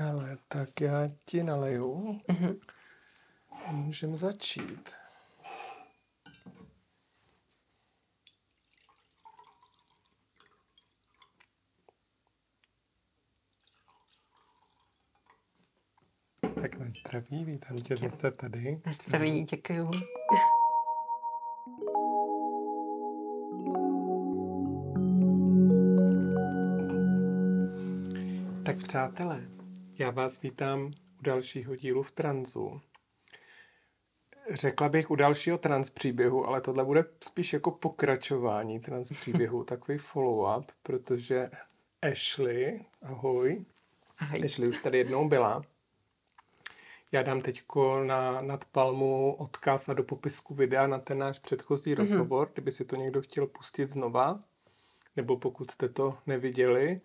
Hele, tak já ti naleju. Mm-hmm. Můžeme začít. Tak na zdraví, vítám tě Děkuji. zase tady. Na zdraví, děkuju. tak přátelé, já vás vítám u dalšího dílu v Transu. Řekla bych u dalšího trans příběhu, ale tohle bude spíš jako pokračování trans příběhu, takový follow-up, protože Ashley, ahoj, ahoj. Ashley už tady jednou byla. Já dám teď na nad Palmu odkaz a do popisku videa na ten náš předchozí mm-hmm. rozhovor, kdyby si to někdo chtěl pustit znova, nebo pokud jste to neviděli.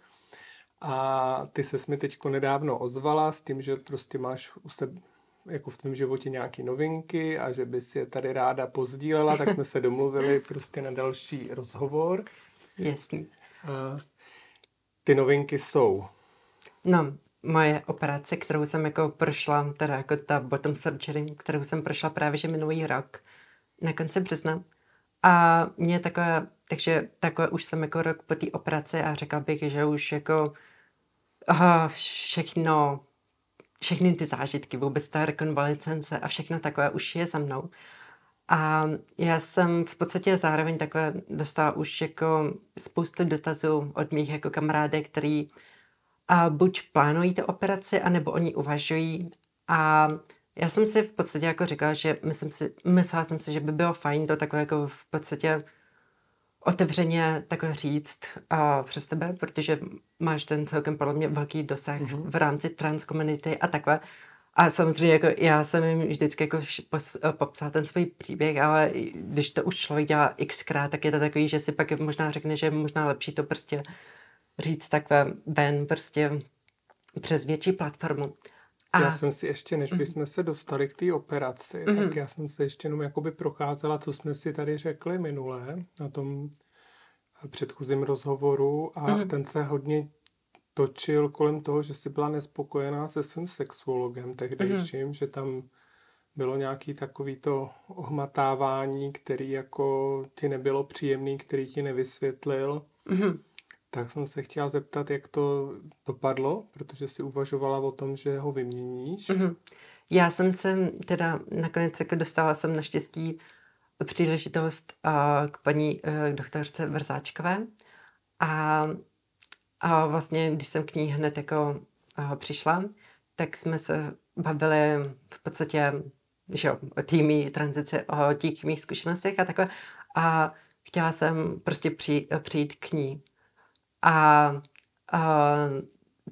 A ty se mi teďko nedávno ozvala s tím, že prostě máš u sebe jako v tom životě nějaké novinky a že bys je tady ráda pozdílela, tak jsme se domluvili prostě na další rozhovor. Jasně. A ty novinky jsou? No, moje operace, kterou jsem jako prošla, teda jako ta bottom surgery, kterou jsem prošla právě že minulý rok, na konci března. A mě takové, takže takové už jsem jako rok po té operaci a řekla bych, že už jako uh, všechno, všechny ty zážitky, vůbec ta rekonvalescence a všechno takové už je za mnou. A já jsem v podstatě zároveň takové dostala už jako spoustu dotazů od mých jako kamarádek, který a buď plánují tu operaci, anebo oni uvažují. A já jsem si v podstatě jako říkala, že myslím si, myslela jsem si, že by bylo fajn to takové jako v podstatě otevřeně tak říct uh, přes tebe, protože máš ten celkem podle mě velký dosah mm-hmm. v rámci trans komunity a takhle. A samozřejmě jako já jsem jim vždycky jako pos, popsal ten svůj příběh, ale když to už člověk dělá xkrát, tak je to takový, že si pak možná řekne, že je možná lepší to prostě říct takhle ven, prostě přes větší platformu. A... Já jsem si ještě, než mhm. bychom se dostali k té operaci, mm-hmm. tak mhm. já jsem se ještě jenom jakoby procházela, co jsme si tady řekli minule na tom předchozím rozhovoru a mm-hmm. ten se hodně točil kolem toho, že jsi byla nespokojená se svým sexuologem tehdejším, mm-hmm. že tam bylo nějaký takový to ohmatávání, který jako ti nebylo příjemný, který ti nevysvětlil. Mm-hmm. Tak jsem se chtěla zeptat, jak to dopadlo, protože si uvažovala o tom, že ho vyměníš. Mm-hmm. Já jsem se teda nakonec jako dostala jsem naštěstí příležitost uh, k paní uh, doktorce Vrzáčkové a, a vlastně, když jsem k ní hned jako uh, přišla, tak jsme se bavili v podstatě že jo, o té tranzici, o těch mých zkušenostech a takhle a chtěla jsem prostě přijít, přijít k ní a, a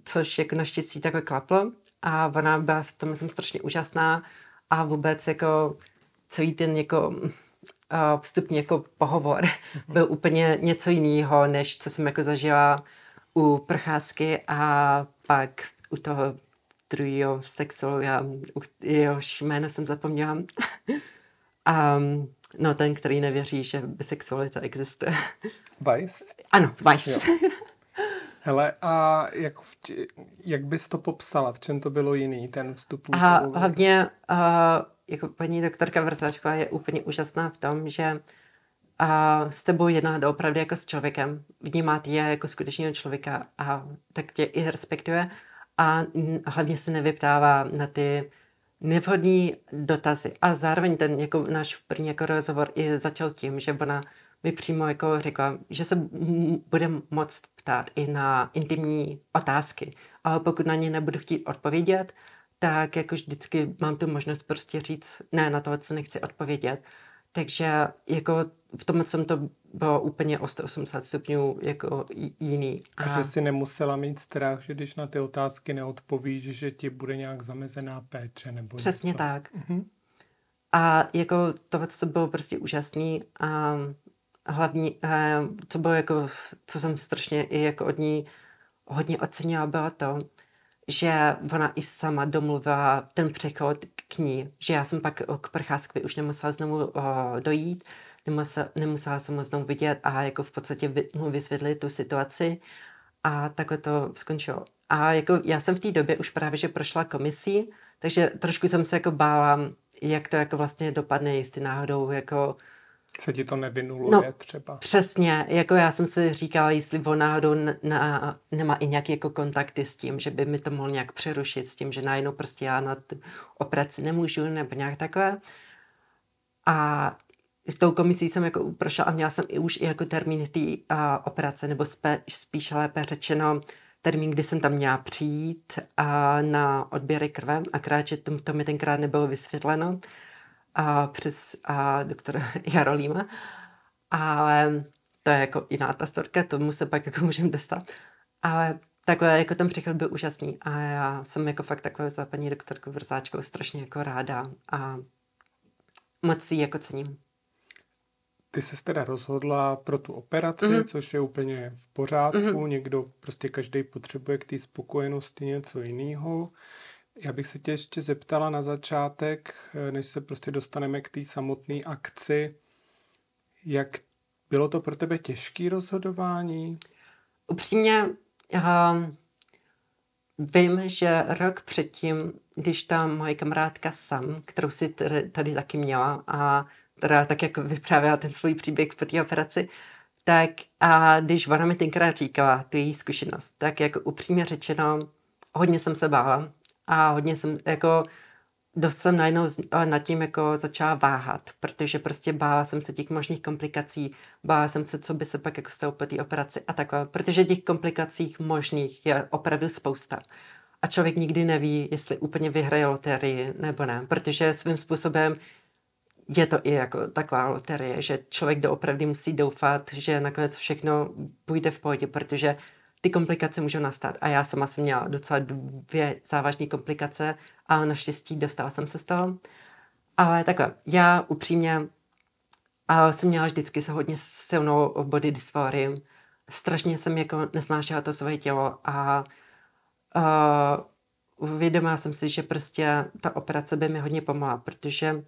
což jako naštěstí takhle klaplo a ona byla v tom, myslím, strašně úžasná a vůbec jako celý ten jako vstupní jako pohovor mhm. byl úplně něco jiného, než co jsem jako zažila u procházky a pak u toho druhého sexu, já, jehož jméno jsem zapomněla. um, No, ten, který nevěří, že bisexualita existuje. Vice? Ano, Vice. Hele, a jak, jak bys to popsala? V čem to bylo jiný, ten vstupní A hlavně, uh, jako paní doktorka Vrzačková je úplně úžasná v tom, že a s tebou jedná opravdu jako s člověkem. Vnímá je jako skutečného člověka a tak tě i respektuje a hlavně se nevyptává na ty nevhodné dotazy. A zároveň ten jako náš první jako rozhovor i začal tím, že ona mi přímo jako řekla, že se bude moc ptát i na intimní otázky. A pokud na ně nebudu chtít odpovědět, tak jako vždycky mám tu možnost prostě říct, ne, na to, co nechci odpovědět. Takže jako v tom jsem to bylo úplně o 180 stupňů jako jiný. A, a že si nemusela mít strach, že když na ty otázky neodpovíš, že ti bude nějak zamezená péče nebo Přesně něco. tak. Mm-hmm. A jako tohle to bylo prostě úžasný a hlavní, co bylo jako, co jsem strašně i jako od ní hodně ocenila, bylo to, že ona i sama domluvila ten přechod k ní, že já jsem pak k procházkovi už nemusela znovu o, dojít, nemusela, jsem ho znovu vidět a jako v podstatě mu vysvětlit tu situaci a takhle to skončilo. A jako já jsem v té době už právě, že prošla komisí, takže trošku jsem se jako bála, jak to jako vlastně dopadne, jestli náhodou jako... Se ti to nevinulo no, třeba. Přesně, jako já jsem si říkala, jestli on náhodou na, na, nemá i nějaké jako kontakty s tím, že by mi to mohl nějak přerušit, s tím, že najednou prostě já na operaci nemůžu nebo nějak takové A s tou komisí jsem jako prošla a měla jsem i už i jako termín té uh, operace, nebo spé, spíš lépe řečeno termín, kdy jsem tam měla přijít uh, na odběry krve, a kráče to, to mi tenkrát nebylo vysvětleno uh, přes uh, doktora Jarolíma, ale to je jako jiná ta storka, tomu se pak jako můžeme dostat, ale takhle jako ten příchod byl úžasný a já jsem jako fakt takové za paní doktorku Vrzáčkou strašně jako ráda a moc si jako cením ty se teda rozhodla pro tu operaci, mm-hmm. což je úplně v pořádku. Mm-hmm. Někdo, prostě každý potřebuje k té spokojenosti něco jiného. Já bych se tě ještě zeptala na začátek, než se prostě dostaneme k té samotné akci, jak bylo to pro tebe těžké rozhodování? Upřímně, uh, vím, že rok předtím, když ta moje kamarádka Sam, kterou si tady, tady taky měla, a teda tak, jak vyprávěla ten svůj příběh po té operaci, tak a když ona mi tenkrát říkala tu její zkušenost, tak jako upřímně řečeno, hodně jsem se bála a hodně jsem jako dost jsem najednou nad tím jako začala váhat, protože prostě bála jsem se těch možných komplikací, bála jsem se, co by se pak jako stalo po té operaci a takové, protože těch komplikací možných je opravdu spousta. A člověk nikdy neví, jestli úplně vyhraje loterii nebo ne, protože svým způsobem je to i jako taková loterie, že člověk doopravdy musí doufat, že nakonec všechno půjde v pohodě, protože ty komplikace můžou nastat. A já sama jsem měla docela dvě závažné komplikace, ale naštěstí dostala jsem se z toho. Ale takhle, já upřímně a jsem měla vždycky se hodně silnou body dysphorii. Strašně jsem jako nesnášela to svoje tělo a uh, uvědomila jsem si, že prostě ta operace by mi hodně pomohla, protože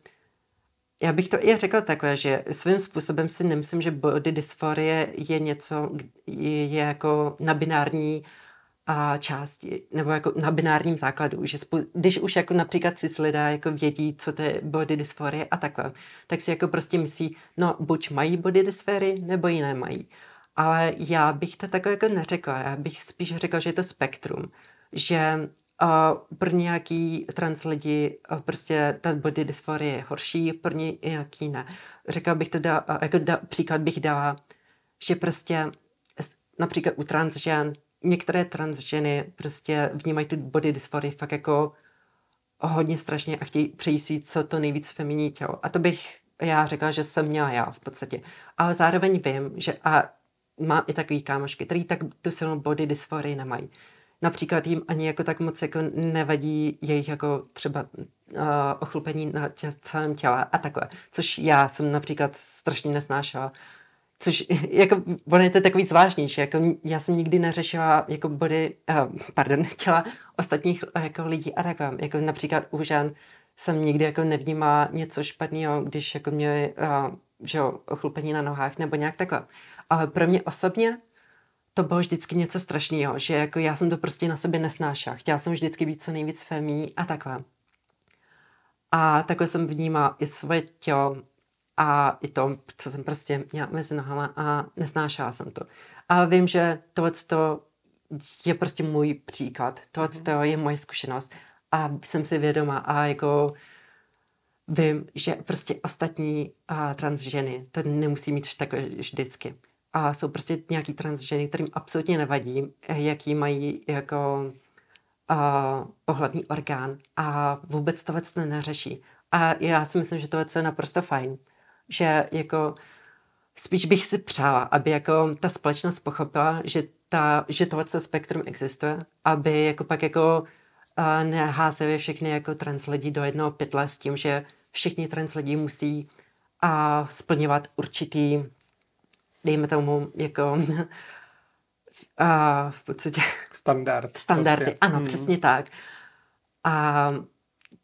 já bych to i řekl takhle, že svým způsobem si nemyslím, že body dysforie je něco, je, je jako na binární a části, nebo jako na binárním základu, že spou- když už jako například cis lidé jako vědí, co to je body dysforie a takhle, tak si jako prostě myslí, no buď mají body dysphorie, nebo ji nemají. Ale já bych to takhle jako neřekla, já bych spíš řekla, že je to spektrum, že Uh, pro nějaký trans lidi uh, prostě ta body dysforie je horší, pro ně nějaký ne. Řekla bych teda, uh, jako da, příklad bych dala, že prostě například u trans žen, některé trans ženy prostě vnímají ty body dysforie fakt jako hodně strašně a chtějí přejít si co to nejvíc feminní tělo. A to bych já řekla, že jsem měla já v podstatě. Ale zároveň vím, že a mám i takový kámošky, který tak tu silnou body dysphorii nemají například jim ani jako tak moc jako nevadí jejich jako třeba uh, ochlupení na tě, celém těle a takové. Což já jsem například strašně nesnášela. Což jako, ono je to takový zvláštnější, jako já jsem nikdy neřešila jako body, uh, pardon, těla ostatních eh, jako lidí a takové. Jako například u žen jsem nikdy jako nevnímala něco špatného, když jako měli uh, že jo, ochlupení na nohách nebo nějak takhle. Ale pro mě osobně to bylo vždycky něco strašného, že jako já jsem to prostě na sobě nesnášela. Chtěla jsem vždycky být co nejvíc femí a takhle. A takhle jsem vnímala i svoje tělo a i to, co jsem prostě měla mezi nohama a nesnášela jsem to. A vím, že tohle je prostě můj příklad, tohle mm. je moje zkušenost a jsem si vědoma a jako vím, že prostě ostatní a, trans ženy to nemusí mít tak vždycky a jsou prostě nějaký trans ženy, kterým absolutně nevadí, jaký mají jako uh, pohlavní orgán a vůbec to věc neřeší. A já si myslím, že to je naprosto fajn, že jako spíš bych si přála, aby jako ta společnost pochopila, že, ta, že tohle spektrum existuje, aby jako pak jako uh, neházeli všechny jako trans lidi do jednoho pytle s tím, že všichni trans lidi musí a uh, splňovat určitý dejme tomu, jako a v podstatě... Standard. Standardy, prostě. ano, hmm. přesně tak. A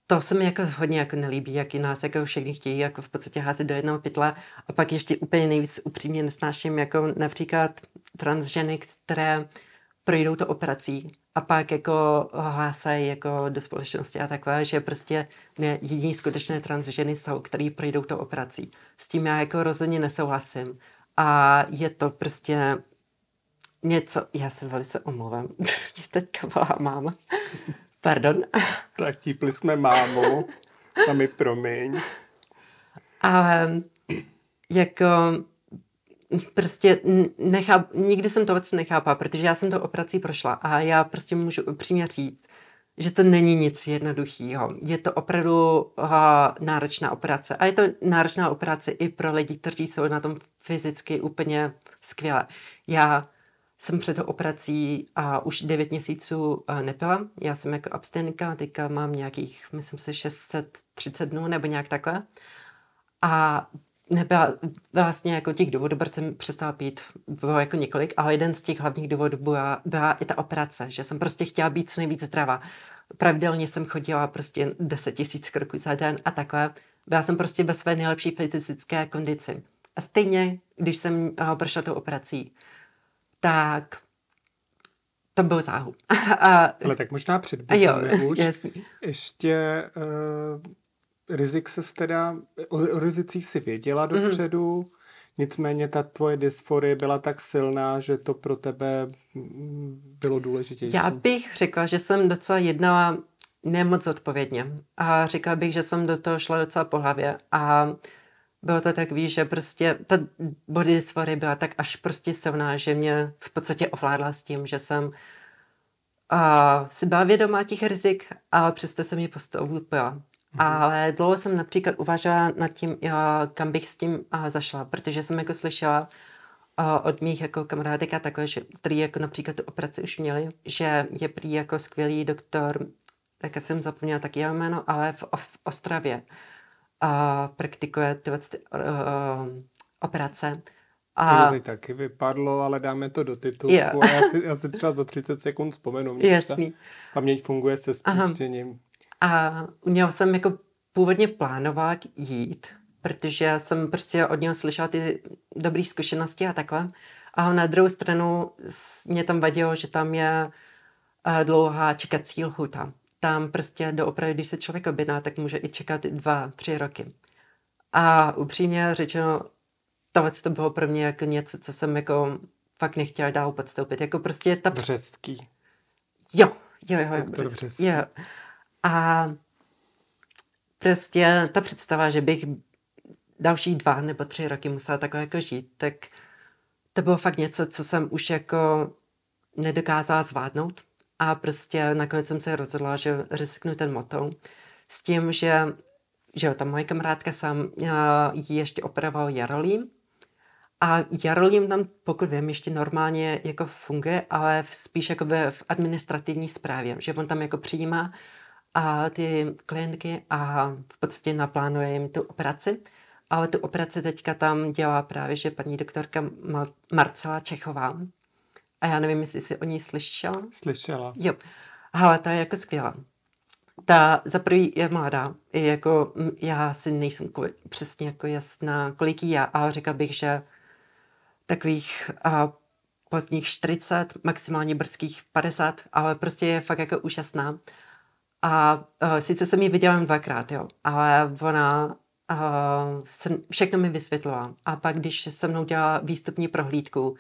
to se mi jako hodně jako nelíbí, jak i nás jako všichni chtějí jako v podstatě házet do jednoho pytla a pak ještě úplně nejvíc upřímně nesnáším jako například transženy, které projdou to operací a pak jako hlásají jako do společnosti a takové, že prostě jediní skutečné transženy jsou, které projdou to operací. S tím já jako rozhodně nesouhlasím. A je to prostě něco, já se velice omluvám, mě teďka volá máma. Pardon. Tak típli jsme mámu, a mi promiň. A jako prostě nechá, nikdy jsem to vůbec nechápala, protože já jsem to operací prošla a já prostě můžu upřímně říct, že to není nic jednoduchého. Je to opravdu uh, náročná operace. A je to náročná operace i pro lidi, kteří jsou na tom fyzicky úplně skvěle. Já jsem před operací a uh, už 9 měsíců uh, nepila. Já jsem jako abstinentka, teďka mám nějakých, myslím si, 630 dnů nebo nějak takhle. A nebyla vlastně jako těch důvodů, proč jsem přestala pít, bylo jako několik, ale jeden z těch hlavních důvodů byla, byla i ta operace, že jsem prostě chtěla být co nejvíc zdravá. Pravidelně jsem chodila prostě 10 tisíc kroků za den a takhle. Byla jsem prostě ve své nejlepší fyzické kondici. A stejně, když jsem eh, prošla tou operací, tak to byl záhu. a, Ale tak možná předběhneme už. Jasný. Ještě uh rizik se teda, o, o rizicích si věděla mhm. dopředu, mm-hmm. nicméně ta tvoje dysforie byla tak silná, že to pro tebe bylo důležitější. Já bych řekla, že jsem docela jednala nemoc odpovědně a řekla bych, že jsem do toho šla docela po hlavě a bylo to tak, víš, že prostě ta body dysforie byla tak až prostě silná, že mě v podstatě ovládla s tím, že jsem uh, si byla vědomá těch rizik, ale přesto jsem ji postoupila. Mhm. Ale dlouho jsem například uvažovala nad tím, eh, kam bych s tím eh, zašla, protože jsem jako slyšela eh, od mých jako kamarádek a takové, že, který jako například tu operaci už měli, že je prý jako skvělý doktor, tak jsem zapomněla taky jeho jméno, ale v, v Ostravě a praktikuje tyhle ty, uh, operace. A... To mi taky vypadlo, ale dáme to do titulku. Yeah. já si, já si třeba za 30 sekund vzpomenu. Jasný. paměť funguje se spuštěním. Aha. A u jsem jako původně plánovat jít, protože jsem prostě od něho slyšela ty dobré zkušenosti a takhle. A na druhou stranu mě tam vadilo, že tam je eh, dlouhá čekací lhuta. Tam prostě doopravdy, když se člověk objedná, tak může i čekat dva, tři roky. A upřímně řečeno, tohle to bylo pro mě jako něco, co jsem jako fakt nechtěla dál podstoupit. Jako prostě ta... Břecký. Jo, jo, jo. břecký. jo. A prostě ta představa, že bych další dva nebo tři roky musela takhle jako žít, tak to bylo fakt něco, co jsem už jako nedokázala zvládnout. A prostě nakonec jsem se rozhodla, že risknu ten motou s tím, že, že jo, ta moje kamarádka sám ji ještě operoval jarolím. A jarolím tam, pokud vím, ještě normálně jako funguje, ale v, spíš jako v administrativní správě, že on tam jako přijímá a ty klientky a v podstatě naplánuje jim tu operaci. Ale tu operaci teďka tam dělá právě, že paní doktorka Marcela Čechová. A já nevím, jestli jsi o ní slyšela. Slyšela. Jo. Ale ta je jako skvělá. Ta za prvý je mladá, je jako, já si nejsem kvůli, přesně jako jasná, kolik já, A řekla bych, že takových a, pozdních 40, maximálně brzkých 50, ale prostě je fakt jako úžasná. A uh, sice jsem ji viděla jen dvakrát, jo, ale ona uh, eh, se, všechno mi vysvětlila. A pak, když se mnou dělala výstupní prohlídku,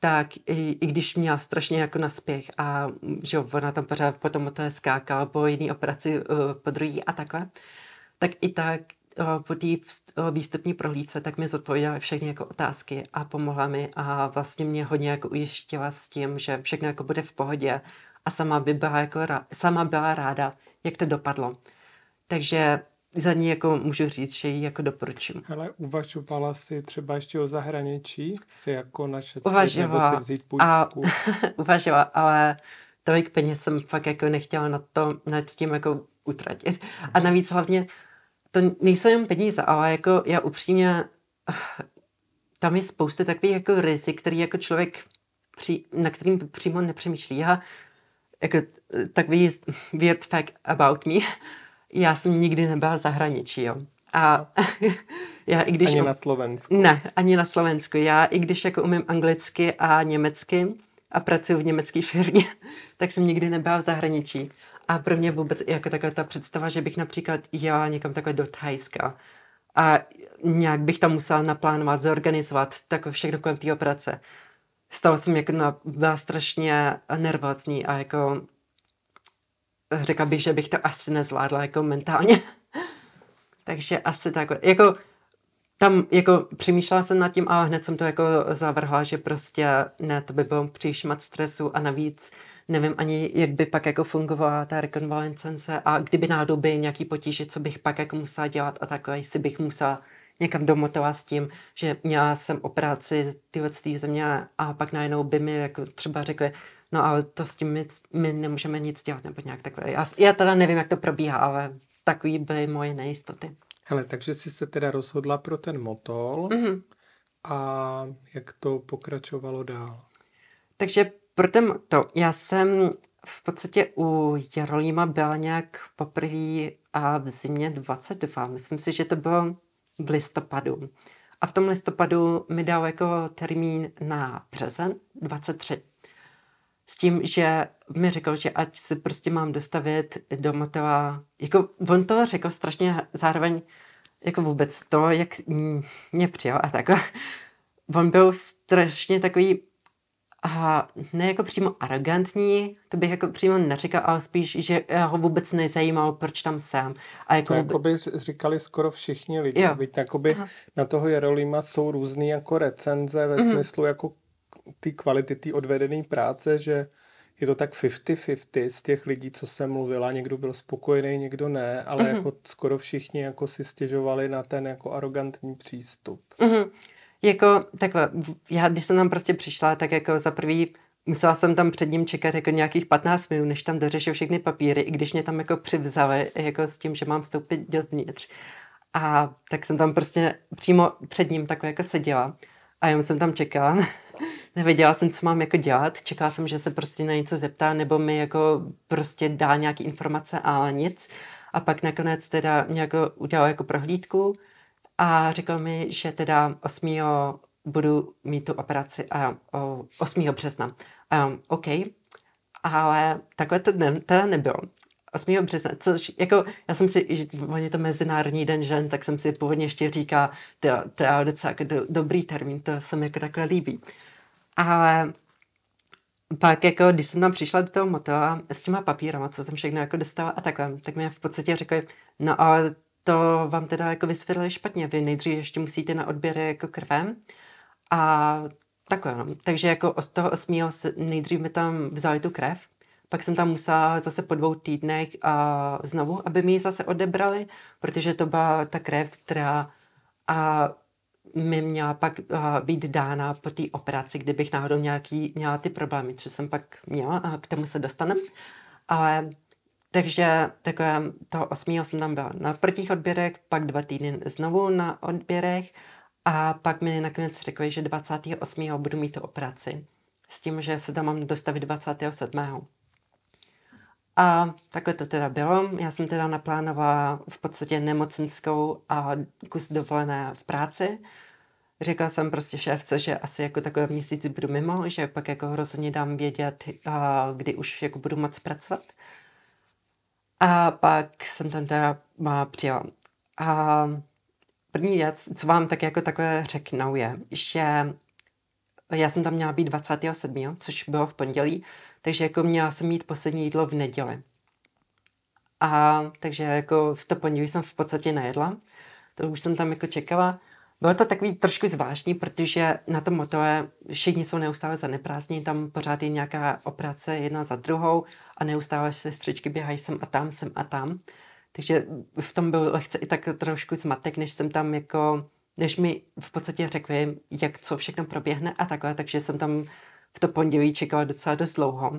tak i, i když měla strašně jako naspěch a že jo, ona tam pořád potom o to skákala po jiný operaci uh, po druhý a takhle, tak i tak uh, po té uh, výstupní prohlídce, tak mi zodpověděla všechny jako otázky a pomohla mi a vlastně mě hodně jako ujištěla s tím, že všechno jako bude v pohodě a sama, by byla jako, sama byla ráda, jak to dopadlo. Takže za ní jako můžu říct, že ji jako doporučím. Ale uvažovala si třeba ještě o zahraničí? Si jako našetřit uvažovala, nebo si vzít půjčku? A, uvažovala, ale tolik peněz jsem fakt jako nechtěla nad, to, nad tím jako utratit. A mhm. navíc hlavně to nejsou jen peníze, ale jako já upřímně tam je spousta takových jako rizik, který jako člověk při, na kterým přímo nepřemýšlí. Já jako eh, takový weird fact about me, já jsem nikdy nebyla v zahraničí, jo. A já i když... Ani na Slovensku. Ne, ani na Slovensku. Já i když jako umím anglicky a německy a pracuji v německé firmě, tak jsem nikdy nebyla v zahraničí. A pro mě vůbec jako taková ta představa, že bych například jela někam takhle do Thajska a nějak bych tam musela naplánovat, zorganizovat tak všechno kolem té operace z toho jsem jako na, byla strašně nervózní a jako eh, řekla bych, že bych to asi nezvládla jako mentálně. Takže asi tak, jako tam jako přemýšlela jsem nad tím, ale hned jsem to jako zavrhla, že prostě ne, to by bylo příliš moc stresu a navíc nevím ani, jak by pak jako fungovala ta rekonvalescence a kdyby náhodou byly nějaký potíže, co bych pak jako musela dělat a takhle, jestli bych musela někam domotala s tím, že měla jsem o práci tyhle z země a pak najednou by mi jako třeba řekli, no ale to s tím my, my nemůžeme nic dělat nebo nějak takové. Já, já teda nevím, jak to probíhá, ale takový byly moje nejistoty. Hele, takže jsi se teda rozhodla pro ten motol mm-hmm. a jak to pokračovalo dál? Takže pro ten to já jsem v podstatě u Jarolíma byla nějak poprvé a v zimě 22. Myslím si, že to bylo v listopadu. A v tom listopadu mi dal jako termín na březen 23. S tím, že mi řekl, že ať se prostě mám dostavit do motela, jako on to řekl strašně zároveň, jako vůbec to, jak mě přijal a takhle. On byl strašně takový a ne jako přímo arrogantní, to bych jako přímo neříkal, ale spíš, že eh, ho vůbec nezajímalo, proč tam jsem. A jako to vůbec... by říkali skoro všichni lidi, jo. Víte, jakoby Aha. na toho Jarolíma jsou různé jako recenze ve mm-hmm. smyslu jako ty kvality, ty odvedené práce, že je to tak 50-50 z těch lidí, co se mluvila, někdo byl spokojený, někdo ne, ale mm-hmm. jako skoro všichni jako si stěžovali na ten jako arrogantní přístup. Mm-hmm. Jako takhle, já když jsem tam prostě přišla, tak jako za prvý musela jsem tam před ním čekat jako nějakých 15 minut, než tam dořešil všechny papíry, i když mě tam jako přivzali jako s tím, že mám vstoupit dovnitř. A tak jsem tam prostě přímo před ním takhle jako seděla a jenom jsem tam čekala. Nevěděla jsem, co mám jako dělat, čekala jsem, že se prostě na něco zeptá nebo mi jako prostě dá nějaký informace a nic. A pak nakonec teda mě jako udělal jako prohlídku a řekl mi, že teda 8. budu mít tu operaci a 8. března. Um, OK, ale takhle to ne, teda nebylo. 8. března, což jako, já jsem si, on je to Mezinárodní den žen, tak jsem si původně ještě říká, to, to je docela jako do, dobrý termín, to se mi jako takhle líbí. Ale pak jako, když jsem tam přišla do toho motela s těma papírama, co jsem všechno jako dostala a takhle, tak mi v podstatě řekli, no ale to vám teda jako vysvětlili špatně. Vy nejdřív ještě musíte na odběry jako krve a takové. No. Takže jako od toho se, nejdřív mi tam vzali tu krev, pak jsem tam musela zase po dvou týdnech a znovu, aby mi ji zase odebrali, protože to byla ta krev, která a mi měla pak a, být dána po té operaci, kdybych náhodou nějaký, měla ty problémy, co jsem pak měla a k tomu se dostaneme. Ale takže takové toho 8. jsem tam byla na prvních odběrech, pak dva týdny znovu na odběrech a pak mi nakonec řekli, že 28. budu mít tu operaci. S tím, že se tam mám dostavit 27. A takhle to teda bylo. Já jsem teda naplánovala v podstatě nemocenskou a kus dovolené v práci. Říkala jsem prostě šéfce, že asi jako takový měsíc budu mimo, že pak jako hrozně dám vědět, kdy už jako budu moc pracovat. A pak jsem tam teda přijela. A první věc, co vám tak jako takové řeknou, je, že já jsem tam měla být 27., což bylo v pondělí, takže jako měla jsem mít poslední jídlo v neděli. A takže jako v to pondělí jsem v podstatě nejedla, to už jsem tam jako čekala bylo no, to takový trošku zvláštní, protože na tom motole všichni jsou neustále zaneprázdní, tam pořád je nějaká operace jedna za druhou a neustále se sestřičky běhají sem a tam, sem a tam. Takže v tom byl lehce i tak trošku zmatek, než jsem tam jako, než mi v podstatě řekli, jak co všechno proběhne a takhle, takže jsem tam v to pondělí čekala docela dost dlouho.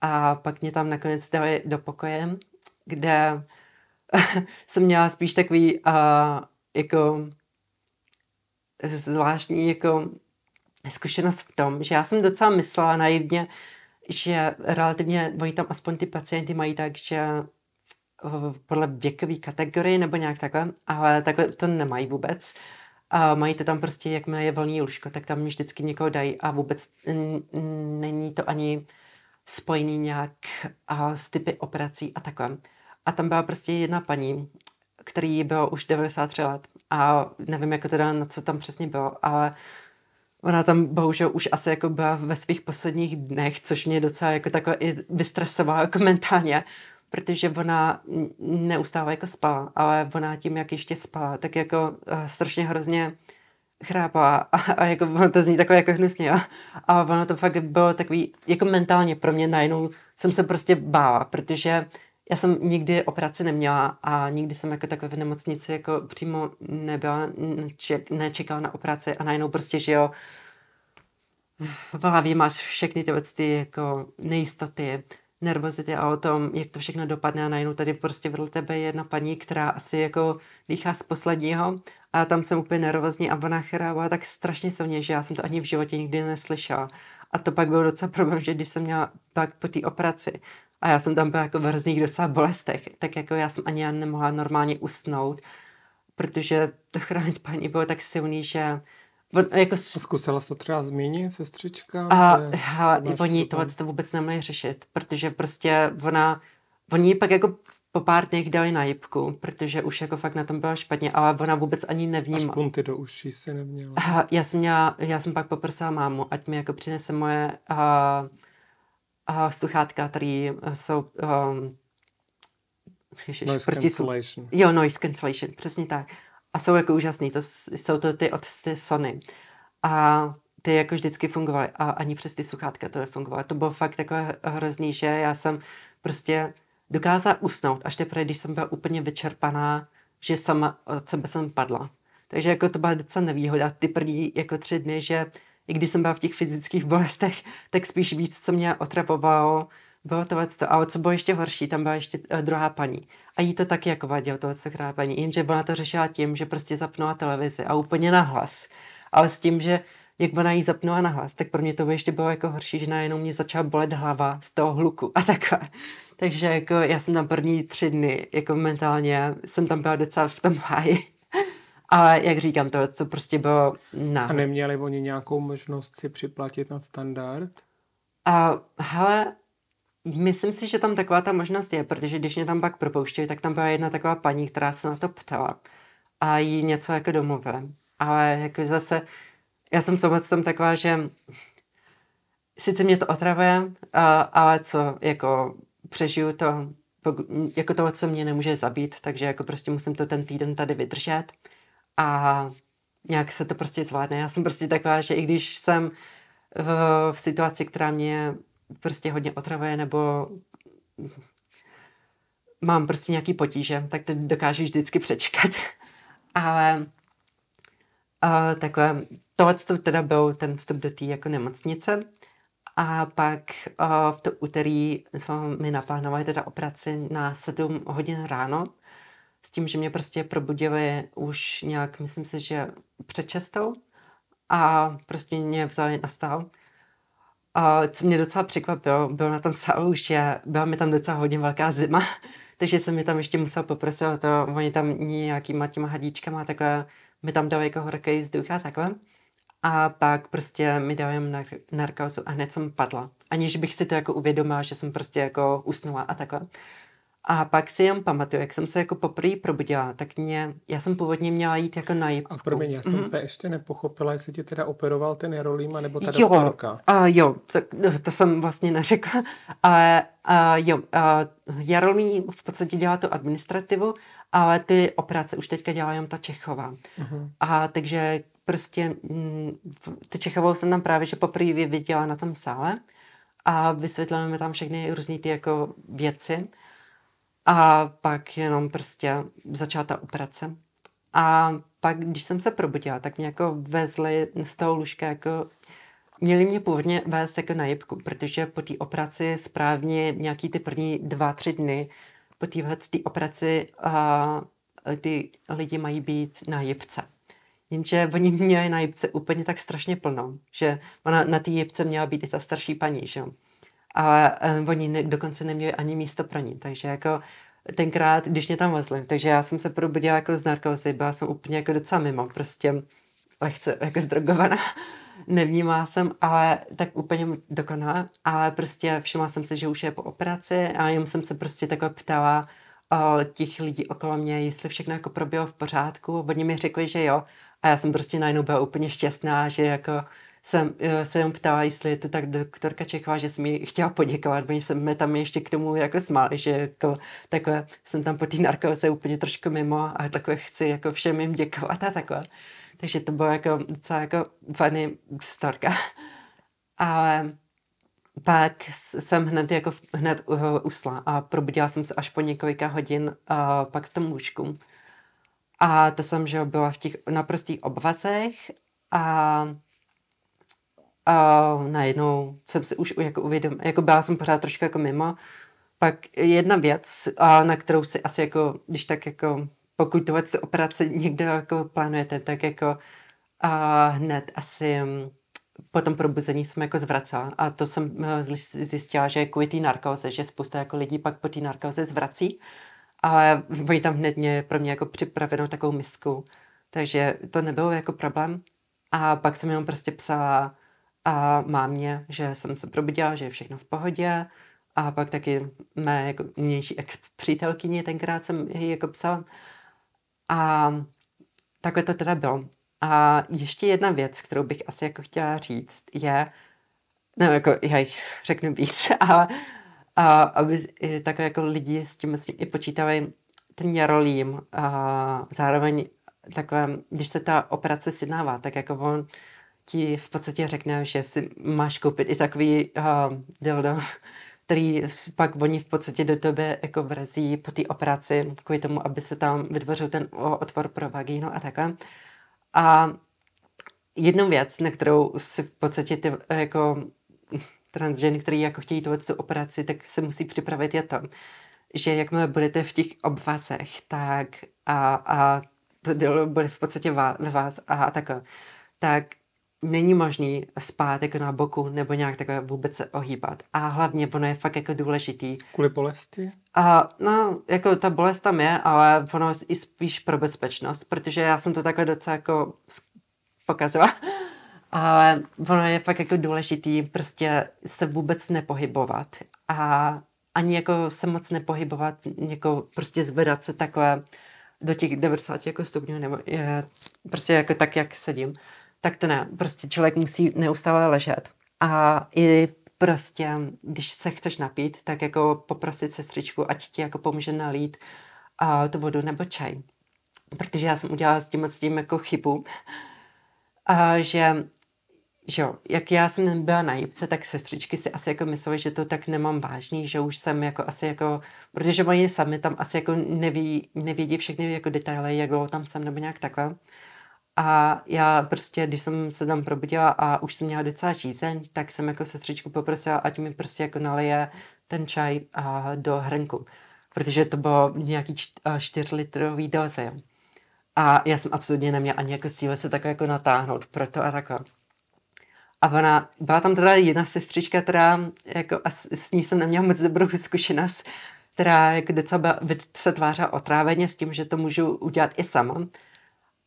A pak mě tam nakonec dali do pokoje, kde jsem měla spíš takový uh, jako zvláštní jako zkušenost v tom, že já jsem docela myslela naivně, že relativně oni tam aspoň ty pacienty mají tak, že eh, podle věkové kategorie nebo nějak takhle, ale takhle to nemají vůbec. A mají to tam prostě, jakmile je volný lůžko, tak tam vždycky někoho dají a vůbec není to ani spojený nějak a s typy operací a takhle. A tam byla prostě jedna paní, který bylo už 93 let a nevím, jako teda na co tam přesně bylo, ale Ona tam bohužel už asi jako byla ve svých posledních dnech, což mě docela jako takové i vystresovala jako mentálně, protože ona neustále jako spala, ale ona tím, jak ještě spala, tak jako uh, strašně hrozně chrápala a, a jako ono to zní takové jako hnusně a, a ono to fakt bylo takový, jako mentálně pro mě najednou jsem se prostě bála, protože já jsem nikdy operaci neměla a nikdy jsem jako takové v nemocnici jako přímo nebyla, nečekala na operaci a najednou prostě, že jo, v hlavě máš všechny ty věci jako nejistoty, nervozity a o tom, jak to všechno dopadne a najednou tady prostě vedle tebe je jedna paní, která asi jako dýchá z posledního a tam jsem úplně nervózní a ona chrává tak strašně silně, že já jsem to ani v životě nikdy neslyšela. A to pak byl docela problém, že když jsem měla pak po té operaci, a já jsem tam byla jako v hrozných docela bolestech, tak jako já jsem ani já nemohla normálně usnout, protože to chránit paní bylo tak silný, že jako... Zkusila jsi to třeba změnit, sestřička? A, a oni to, to vůbec nemohli řešit, protože prostě ona, oni pak jako po pár dnech dali na jibku, protože už jako fakt na tom byla špatně, ale ona vůbec ani nevnímala. Až punty do uší si neměla. A já jsem, měla, já jsem pak poprosila mámu, ať mi jako přinese moje a, uh, sluchátka, které eh, jsou um, ježiš, noise proti, cancellation. Jo, noise cancellation, přesně tak. A jsou jako úžasný, to jsou to ty od ty Sony. A ty jako vždycky fungovaly a ani přes ty sluchátka to nefungovalo. To bylo fakt takové hrozný, že já jsem prostě dokázala usnout, až teprve, když jsem byla úplně vyčerpaná, že sama od sebe jsem padla. Takže jako to byla docela nevýhoda, ty první jako tři dny, že i když jsem byla v těch fyzických bolestech, tak spíš víc, co mě otravovalo, bylo tohle to. A co bylo ještě horší, tam byla ještě uh, druhá paní. A jí to taky jako vadilo, to to paní. Jenže ona to řešila tím, že prostě zapnula televizi a úplně nahlas. Ale s tím, že jak ona jí zapnula nahlas, tak pro mě to by ještě bylo jako horší, že najednou mě začala bolet hlava z toho hluku a takhle. Takže jako já jsem tam první tři dny, jako mentálně jsem tam byla docela v tom háji. A jak říkám, to, co prostě bylo na... A neměli oni nějakou možnost si připlatit nad standard? A, hele, Myslím si, že tam taková ta možnost je, protože když mě tam pak propouštějí, tak tam byla jedna taková paní, která se na to ptala a jí něco jako domluvila. Ale jako zase, já jsem sama jsem taková, že sice mě to otravuje, a, ale co, jako přežiju to, jako toho, co mě nemůže zabít, takže jako prostě musím to ten týden tady vydržet a nějak se to prostě zvládne. Já jsem prostě taková, že i když jsem eh, v situaci, která mě prostě hodně otravuje nebo mám prostě nějaký potíže, tak to dokážu vždycky přečkat. Ale uh, takhle, tohle to teda byl ten vstup do té jako nemocnice. A pak uh, v to úterý jsme mi naplánovali teda operaci na 7 hodin ráno, s tím, že mě prostě probudili už nějak, myslím si, že před čestou a prostě mě vzali na stál. A co mě docela překvapilo, bylo na tom sálu, že byla mi tam docela hodně velká zima, takže jsem mi tam ještě musel poprosit to, oni tam nějakýma těma hadíčkama takhle mi tam dali jako horký vzduch a takhle. A pak prostě mi dali nar- narkózu a hned jsem padla. Aniž bych si to jako uvědomila, že jsem prostě jako usnula a takhle. A pak si jen pamatuju, jak jsem se jako poprvé probudila, tak mě, já jsem původně měla jít jako na jipku. A mě, já jsem mm-hmm. ještě nepochopila, jestli ti teda operoval ten Jerolím, nebo ta jo, doktorka. A jo, to, no, to jsem vlastně neřekla. Ale a jo, a Jarolím v podstatě dělá tu administrativu, ale ty operace už teďka dělá jenom ta Čechová. Mm-hmm. A takže prostě mm, tu Čechovou jsem tam právě, že poprvé viděla na tom sále a mi tam všechny různé ty jako věci. A pak jenom prostě začala ta operace. A pak, když jsem se probudila, tak mě jako vezli z toho lůžka jako Měli mě původně vést jako na jibku, protože po té operaci správně nějaký ty první dva, tři dny po téhle operaci a, ty lidi mají být na jibce. Jenže oni měli na jibce úplně tak strašně plno, že ona na té jibce měla být i ta starší paní, že jo a um, oni ne, dokonce neměli ani místo pro ní. Takže jako tenkrát, když mě tam vezli, takže já jsem se probudila jako z narkózy, byla jsem úplně jako docela mimo, prostě lehce jako zdrogovaná. Nevnímala jsem, ale tak úplně dokonala, ale prostě všimla jsem se, že už je po operaci a jenom jsem se prostě takhle ptala o těch lidí okolo mě, jestli všechno jako proběhlo v pořádku. Oni mi řekli, že jo a já jsem prostě najednou byla úplně šťastná, že jako jsem, eh, se jenom ptala, jestli je to tak doktorka Čechová, že jsem mi chtěla poděkovat, protože jsme tam ještě k tomu jako smáli, že jako takhle jsem tam po té narkoze úplně trošku mimo a takhle chci jako všem jim děkovat a takhle. Takže to bylo jako docela jako funny storka. Ale pak jsem hned, jako hned eh, usla a probudila jsem se až po několika hodin a eh, pak v tom lůžku. A to jsem, že byla v těch naprostých obvazech a a najednou jsem si už jako uvědomila, jako byla jsem pořád trošku jako mimo. Pak jedna věc, a na kterou si asi jako, když tak jako, pokud tohle operace někde jako plánujete, tak jako a hned asi mm, po tom probuzení jsem jako zvracela a to jsem eh, zjistila, že kvůli té narkoze, že spousta jako lidí pak po té narkoze zvrací a oni tam hned mě, pro mě jako připravenou takovou misku, takže to nebylo jako problém a pak jsem jenom prostě psala a má mě, že jsem se probudila, že je všechno v pohodě. A pak taky mé jako nynější ex-přítelkyni, tenkrát jsem ji jako psala. A takhle to teda bylo. A ještě jedna věc, kterou bych asi jako chtěla říct, je, no jako já jich řeknu víc, ale a, aby takhle jako lidi s tím myslím vlastně i počítali ten jarolím a zároveň takové, když se ta operace sjednává, tak jako on ti v podstatě řekne, že si máš koupit i takový uh, dildo, který pak oni v podstatě do tebe jako vrazí po té operaci, kvůli tomu, aby se tam vytvořil ten otvor pro vagínu a takhle. A jednu věc, na kterou si v podstatě ty eh, jako transženy, který jako chtějí tu operaci, tak se musí připravit je to, že jakmile budete v těch obvazech, tak a, a to dělo bude v podstatě ve vás a, a takhle, tak není možný spát jako na boku nebo nějak takhle vůbec se ohýbat. A hlavně ono je fakt jako důležitý. Kvůli bolesti? A, no, jako ta bolest tam je, ale ono i spíš pro bezpečnost, protože já jsem to takhle docela jako pokazila. Ale ono je fakt jako důležitý prostě se vůbec nepohybovat a ani jako se moc nepohybovat, jako prostě zvedat se takhle do těch 90 jako stupňů, nebo je, prostě jako tak, jak sedím tak to ne. Prostě člověk musí neustále ležet. A i prostě, když se chceš napít, tak jako poprosit sestřičku, ať ti jako pomůže nalít uh, tu vodu nebo čaj. Protože já jsem udělala s tím, s tím jako chybu, a že že jo, jak já jsem byla na jibce, tak sestřičky si asi jako myslely, že to tak nemám vážný, že už jsem jako asi jako, protože oni sami tam asi jako neví, nevědí všechny jako detaily, jak dlouho tam jsem nebo nějak takhle. A já prostě, když jsem se tam probudila a už jsem měla docela žízeň, tak jsem jako sestřičku poprosila, ať mi prostě jako nalije ten čaj a, do hrnku. Protože to bylo nějaký čtyřlitrový doze. A já jsem absolutně neměla ani jako síle se tak jako natáhnout, proto a takhle. A ona, byla tam teda jedna sestřička, která jako, a s, ní jsem neměla moc dobrou zkušenost, která jako docela se tvářila otráveně s tím, že to můžu udělat i sama.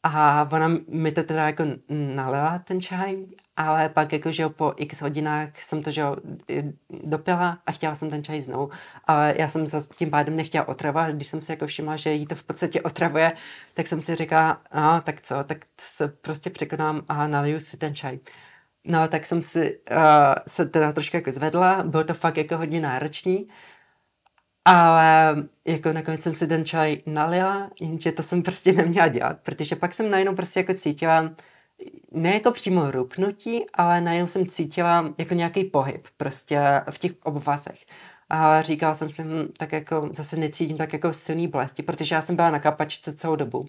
A ona mi to teda jako nalila ten čaj, ale pak jako, že po x hodinách jsem to, že dopila a chtěla jsem ten čaj znovu. Ale já jsem se tím pádem nechtěla otravovat, když jsem si jako všimla, že jí to v podstatě otravuje, tak jsem si říkala, no tak co, tak se prostě překonám a naliju si ten čaj. No tak jsem si uh, se teda trošku jako zvedla, bylo to fakt jako hodně náročný, ale jako nakonec jsem si ten čaj nalila, jenže to jsem prostě neměla dělat, protože pak jsem najednou prostě jako cítila, ne jako přímo rupnutí, ale najednou jsem cítila jako nějaký pohyb prostě v těch obvazech. A říkala jsem si, hm, tak jako zase necítím tak jako silný bolesti, protože já jsem byla na kapačce celou dobu.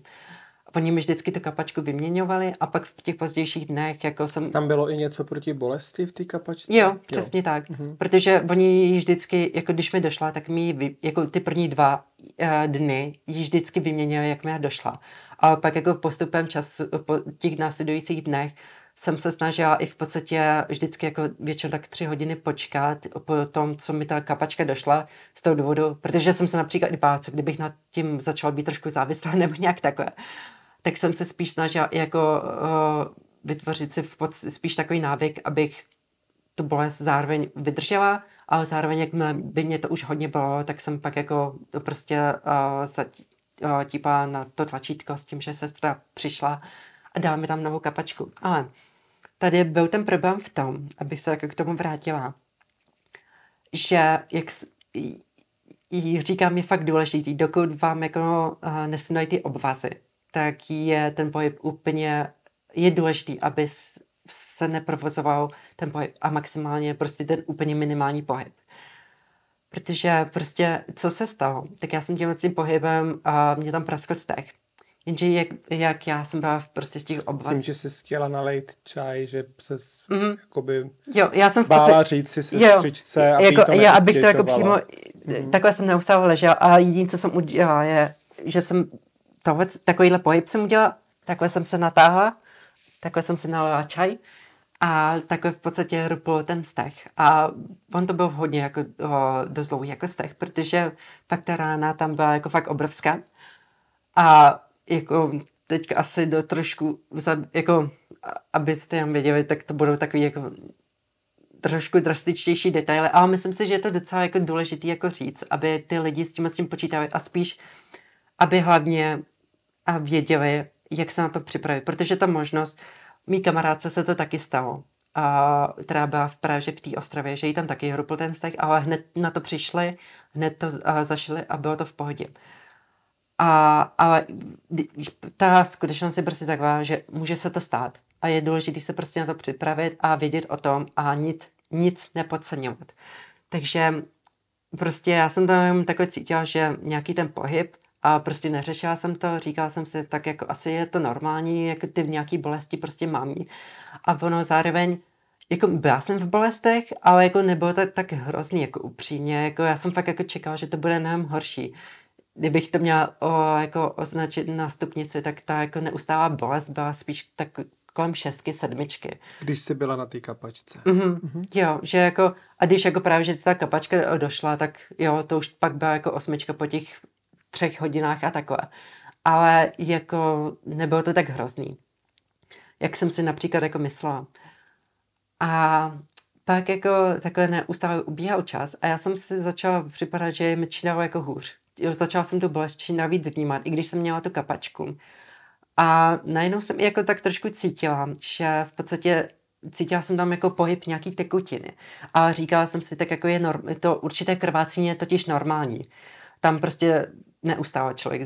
Oni mi vždycky tu kapačku vyměňovali a pak v těch pozdějších dnech jako jsem... Tam bylo i něco proti bolesti v té kapačce? Jo, přesně jo. tak. Mm-hmm. Protože oni ji vždycky, jako když mi došla, tak mi vy... jako ty první dva uh, dny ji vždycky vyměnili, jak mi došla. A pak jako postupem času, po těch následujících dnech jsem se snažila i v podstatě vždycky jako většinou tak tři hodiny počkat po tom, co mi ta kapačka došla z toho důvodu, protože jsem se například bála, co kdybych nad tím začala být trošku závislá nebo nějak takové tak jsem se spíš snažila jako uh, vytvořit si v pod, spíš takový návyk, abych tu bolest zároveň vydržela, ale zároveň, jak by mě to už hodně bylo, tak jsem pak jako prostě uh, eh, zatípala eh, na to tlačítko s tím, že sestra přišla a dala mi tam novou kapačku. Ale tady byl ten problém v tom, abych se jako k tomu vrátila, že jak jí říkám, je fakt důležitý, dokud vám jako uh, ty obvazy, tak je ten pohyb úplně, je důležitý, aby se neprovozoval ten pohyb a maximálně prostě ten úplně minimální pohyb. Protože prostě, co se stalo? Tak já jsem tím tím pohybem, a mě tam praskl stech. Jenže jak, jak já jsem byla v prostě z těch oblastí. Tím, že jsi chtěla nalejt čaj, že se mm-hmm. jakoby jo, já jsem v bála podstatě, říct si střičce, aby jako, to já, abych to jako přímo, mm-hmm. takhle jsem neustále ležela a jediné, co jsem udělala, je, že jsem tohle, takovýhle pohyb jsem udělala, takhle jsem se natáhla, takhle jsem si nalila čaj a takhle v podstatě rupl ten stech. A on to byl hodně jako, o, dost dlouhý jako stech, protože fakt ta rána tam byla jako fakt obrovská. A jako teď asi do trošku, jako, abyste jen věděli, tak to budou takový jako trošku drastičtější detaily, ale myslím si, že je to docela jako důležitý jako říct, aby ty lidi s tím s tím počítali a spíš, aby hlavně a věděli, jak se na to připravit, protože ta možnost, mý kamarádce se to taky stalo, a, která byla v Praze v té Ostravě, že jí tam taky hrupl ten vztah, ale hned na to přišli, hned to a, zašili a bylo to v pohodě. A, ale ta skutečnost je prostě taková, že může se to stát a je důležité se prostě na to připravit a vědět o tom a nic, nic nepodceňovat. Takže prostě já jsem tam takový cítila, že nějaký ten pohyb a prostě neřešila jsem to, říkala jsem si, tak jako asi je to normální, jako ty nějaký bolesti prostě mám. A ono zároveň, jako byla jsem v bolestech, ale jako nebylo to tak hrozný, jako upřímně, jako já jsem fakt jako čekala, že to bude nám horší. Kdybych to měla o, jako označit na stupnici, tak ta jako neustává bolest byla spíš tak kolem šestky, sedmičky. Když jsi byla na té kapačce. Mm-hmm. Mm-hmm. Jo, že jako, a když jako právě, že ta kapačka došla, tak jo, to už pak byla jako osmička po těch třech hodinách a takové. Ale jako nebylo to tak hrozný, jak jsem si například jako myslela. A pak jako takhle neustále ubíhal čas a já jsem si začala připadat, že mi činalo jako hůř. Jo, začala jsem tu bolest navíc vnímat, i když jsem měla tu kapačku. A najednou jsem jako tak trošku cítila, že v podstatě cítila jsem tam jako pohyb nějaký tekutiny. A říkala jsem si, tak jako je norm, to určité krvácení je totiž normální. Tam prostě neustále člověk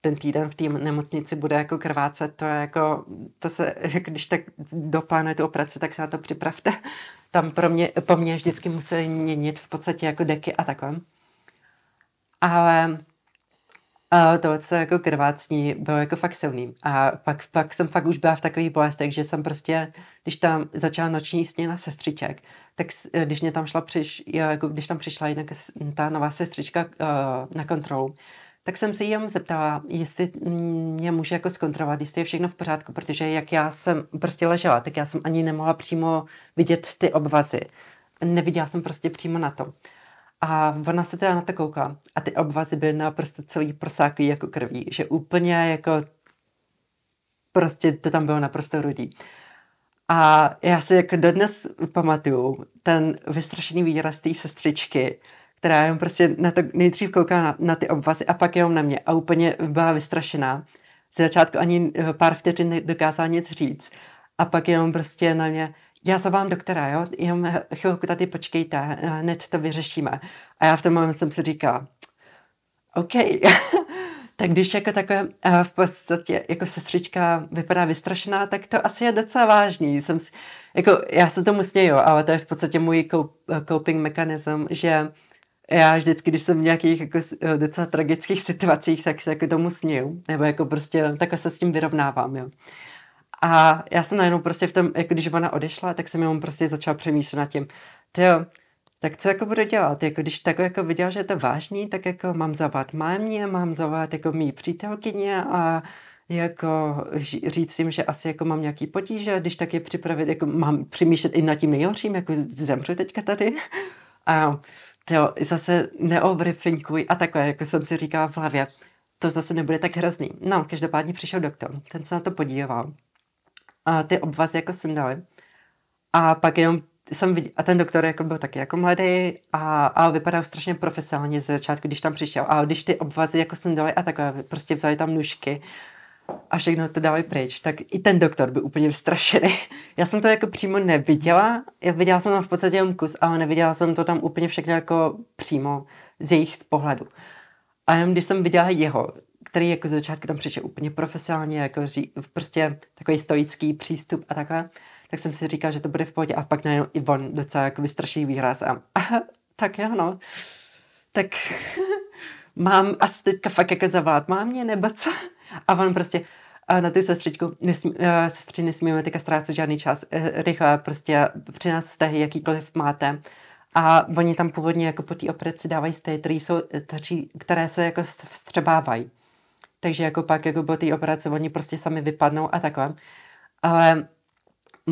ten týden v té nemocnici bude jako krvácet, to je jako, to se, když tak doplánujete operaci, tak se na to připravte. Tam pro mě, po mně vždycky museli měnit v podstatě jako deky a takhle. Ale eh, to, co jako krvácní, bylo jako fakt silný. A pak, pak jsem fakt už byla v takových bolestech, že jsem prostě, když tam začala noční sněna sestřiček, tak eh, když mě tam šla, přiš, jako když tam přišla jinak ta nová sestřička eh, na kontrolu, tak jsem se jí zeptala, jestli mě může jako zkontrolovat, jestli je všechno v pořádku, protože jak já jsem prostě ležela, tak já jsem ani nemohla přímo vidět ty obvazy. Neviděla jsem prostě přímo na to. A ona se teda na to koukala a ty obvazy byly na prostě celý prosáklý jako krví, že úplně jako prostě to tam bylo naprosto rudý. A já si jako dodnes pamatuju ten vystrašený výraz té sestřičky, která jenom prostě na to nejdřív kouká na, na ty obvazy a pak jenom na mě a úplně byla vystrašená. Z začátku ani eh, pár vteřin nedokázala nic říct a pak jenom prostě na mě já zavám doktora, jo, jenom chvilku tady počkejte, eh, hned to vyřešíme. A já v tom momentu jsem si říkala, OK, tak když jako takové eh, v podstatě jako sestřička vypadá vystrašená, tak to asi je docela vážný. Jsem si, jako, já se tomu směju, ale to je v podstatě můj coping mechanism, že já vždycky, když jsem v nějakých jako eh, docela tragických situacích, tak se jako tomu sniju, nebo jako prostě tak se s tím vyrovnávám, jo. A já jsem najednou prostě v tom, jako když ona odešla, tak jsem jenom prostě začala přemýšlet nad tím, jo, tak co jako budu dělat? Jako když tak jako viděla, že je to vážný, tak jako mám zavolat mámě, mám zavolat jako mý přítelkyně a jako říct jim, že asi jako mám nějaký potíže, když tak je připravit, jako mám přemýšlet i nad tím nejhorším, jako zemřu teďka tady. A jo, zase neoverfinkuj a takové, jako jsem si říkala v hlavě. To zase nebude tak hrozný. No, každopádně přišel doktor, ten se na to podíval. A ty obvazy jako sundali. A pak jenom jsem viděl, a ten doktor jako byl taky jako mladý a, a vypadal strašně profesionálně ze začátku, když tam přišel. A když ty obvazy jako sundali a takové, prostě vzali tam nůžky a všechno to dávají pryč, tak i ten doktor by úplně vstrašený. Já jsem to jako přímo neviděla, já viděla jsem tam v podstatě jenom kus, ale neviděla jsem to tam úplně všechno jako přímo z jejich pohledu. A jenom když jsem viděla jeho, který jako z začátku tam přišel úplně profesionálně, jako ří, prostě takový stoický přístup a takhle, tak jsem si říkala, že to bude v pohodě a pak najednou i on docela jako vystrašený výraz a aha, tak jo no, tak mám asi teďka fakt jako zavát, mám mě nebo co? A on prostě eh, na tu sestřičku, nesmí, eh, sestři nesmíme teďka ztrácet žádný čas, eh, rychle prostě přinést stehy, jakýkoliv máte. A oni tam původně jako po té operaci dávají stehy, které, jsou, které se jako vstřebávají. Takže jako pak jako po té operaci oni prostě sami vypadnou a takhle. Ale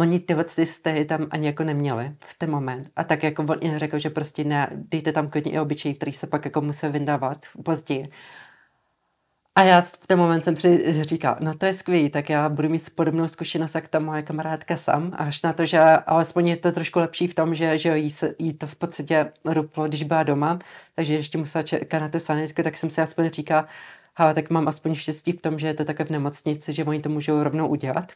oni ty ty vztahy tam ani jako neměli v ten moment. A tak jako on řekl, že prostě ne, dejte tam klidně i obyčej, který se pak jako musel vyndávat později. A já v ten moment jsem si říkal, no to je skvělý, tak já budu mít podobnou zkušenost jak ta moje kamarádka sam, až na to, že alespoň je to trošku lepší v tom, že, že jí, se, jí to v podstatě ruplo, když byla doma, takže ještě musela čekat na tu sanitku, tak jsem si aspoň říkal, ale tak mám aspoň štěstí v tom, že je to také v nemocnici, že oni to můžou rovnou udělat.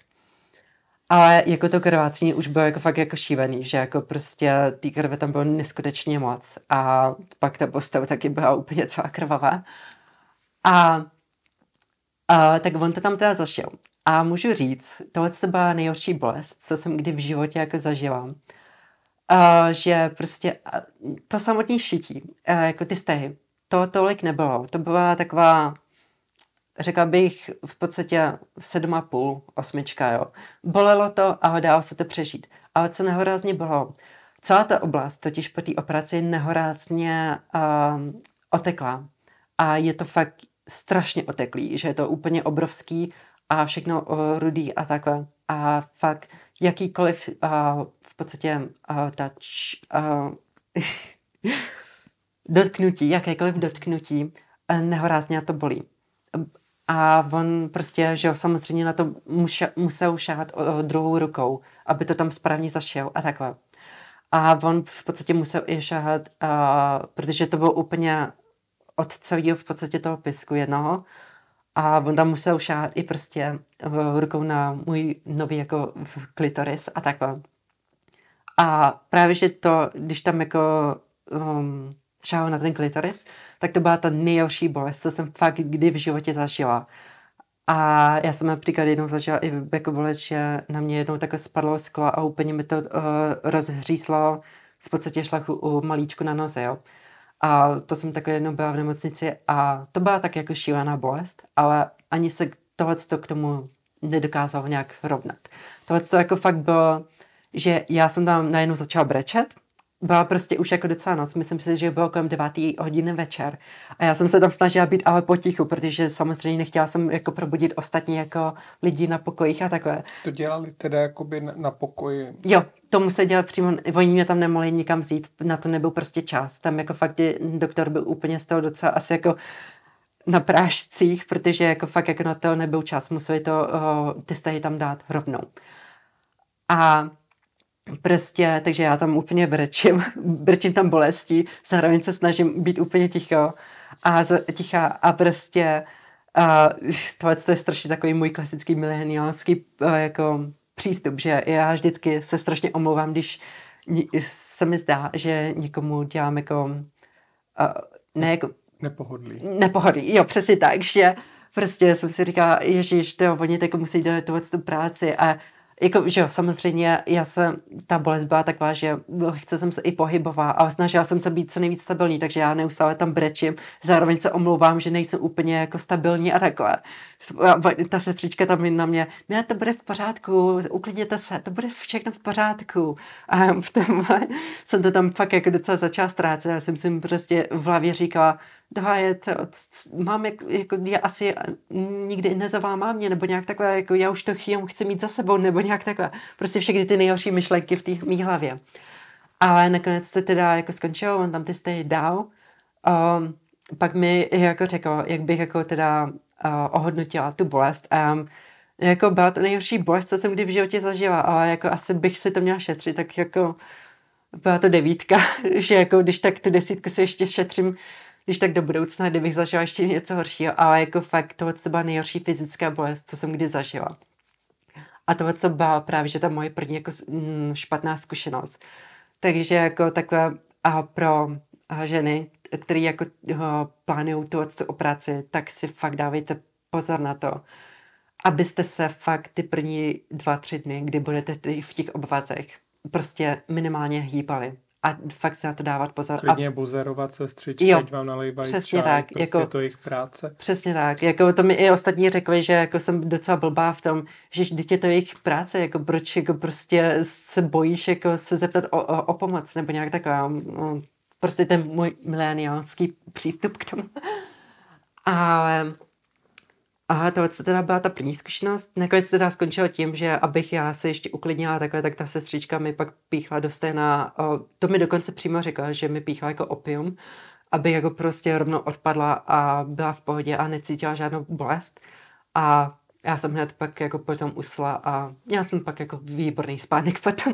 Ale jako to krvácení už bylo jako fakt jako šívený, že jako prostě ty krve tam bylo neskutečně moc a pak ta postava taky byla úplně celá krvavá. A Eh, tak on to tam teda zašel. A můžu říct, tohle to byla nejhorší bolest, co jsem kdy v životě jako zažila. Uh, že prostě uh, to samotné šití, uh, jako ty stehy, to tolik nebylo. To byla taková, řekla bych, v podstatě sedma půl, osmička, jo. Bolelo to a dalo se to přežít. Ale co nehorázně bylo, celá ta oblast totiž po té operaci nehorázně uh, otekla. A je to fakt strašně oteklý, že je to úplně obrovský a všechno eh, rudý a takhle. A fakt jakýkoliv uh, v podstatě uh, ta č, uh, dotknutí, jakékoliv dotknutí, uh, nehorázně to bolí. A on prostě, že jo, samozřejmě na to muša, musel šát uh, eh, druhou rukou, aby to tam správně zašel a takhle. A on v podstatě musel i šáhat, uh, protože to bylo úplně od celého v podstatě toho pisku jednoho a on tam musel šát i prostě rukou na můj nový jako klitoris a takhle. A právě, že to, když tam jako um, šáhl na ten klitoris, tak to byla ta nejhorší bolest, co jsem fakt kdy v životě zažila. A já jsem například jednou zažila i jako bolest, že na mě jednou takhle spadlo sklo a úplně mi to uh, rozhříslo v podstatě šlachu u malíčku na noze, jo. A to jsem takhle jednou byla v nemocnici a to byla tak jako šílená bolest, ale ani se tohle k tomu nedokázalo nějak rovnat. Tohle jako fakt bylo, že já jsem tam najednou začala brečet byla prostě už jako docela noc, myslím si, že bylo kolem 9. hodiny večer. A já jsem se tam snažila být ale potichu, protože samozřejmě nechtěla jsem jako probudit ostatní jako lidi na pokojích a takhle. To dělali teda jakoby na, na pokoji? Jo, to se dělat přímo, oni mě tam nemohli nikam vzít, na to nebyl prostě čas. Tam jako fakt doktor byl úplně z toho docela asi jako na prášcích, protože jako fakt jako na to nebyl čas, museli to o, eh, ty stahy tam dát rovnou. A Prostě, takže já tam úplně brečím, brečím tam bolestí, zároveň se snažím být úplně ticho a tichá a prostě a, tohle to je strašně takový můj klasický milenialský e, jako přístup, že já vždycky se strašně omlouvám, když se mi zdá, že někomu dělám jako ne jako Nepohodlí. Nepohodlí, jo, přesně tak, že prostě jsem si říkala, ježiš, to oni tak musí dělat tohle tu práci a jako, že jo, samozřejmě, já jsem, ta bolest byla taková, že no, chce jsem se i pohybová, ale snažila jsem se být co nejvíc stabilní, takže já neustále tam brečím, zároveň se omlouvám, že nejsem úplně jako stabilní a takhle. Ta sestřička tam na mě, ne, to bude v pořádku, uklidněte se, to bude všechno v pořádku. A v tom jsem to tam fakt jako docela začala ztrácet, já jsem si prostě v hlavě říkala, dohájet, mám, jak, jako já asi nikdy nezavámá mě, nebo nějak takhle, jako já už to jenom chci mít za sebou, nebo nějak takhle. Prostě všechny ty nejhorší myšlenky v té mý hlavě. Ale nakonec to teda jako skončilo, on tam ty stej dal. Um, pak mi jako řekl, jak bych jako teda uh, ohodnotila tu bolest. Um, jako byla to nejhorší bolest, co jsem kdy v životě zažila, ale jako asi bych si to měla šetřit, tak jako byla to devítka, že jako když tak tu desítku si ještě šetřím když tak do budoucna, kdybych zažila ještě něco horšího, ale jako fakt tohle to byla nejhorší fyzická bolest, co jsem kdy zažila. A tohle co byla právě, že ta moje první jako mm, špatná zkušenost. Takže jako takové a pro ženy, které jako eh, plánují tuhle o práci, tak si fakt dávejte pozor na to, abyste se fakt ty první dva, tři dny, kdy budete v těch obvazech, prostě minimálně hýbali a fakt se na to dávat pozor. Klidně a... buzerovat se střičky, jo, vám nalejvají přesně čaj, tak, prostě jako, to jejich práce. Přesně tak, jako to mi i ostatní řekli, že jako jsem docela blbá v tom, že dítě to jejich práce, jako proč jako prostě se bojíš jako se zeptat o, o, o pomoc nebo nějak taková, no, prostě ten můj mileniálský přístup k tomu. Ale a tohle teda byla ta první zkušenost. Nakonec teda skončilo tím, že abych já se ještě uklidnila takhle, tak ta sestřička mi pak píchla do stejna. To mi dokonce přímo řekla, že mi píchla jako opium, aby jako prostě rovnou odpadla a byla v pohodě a necítila žádnou bolest. A já jsem hned pak jako potom usla a já jsem pak jako výborný spánek potom.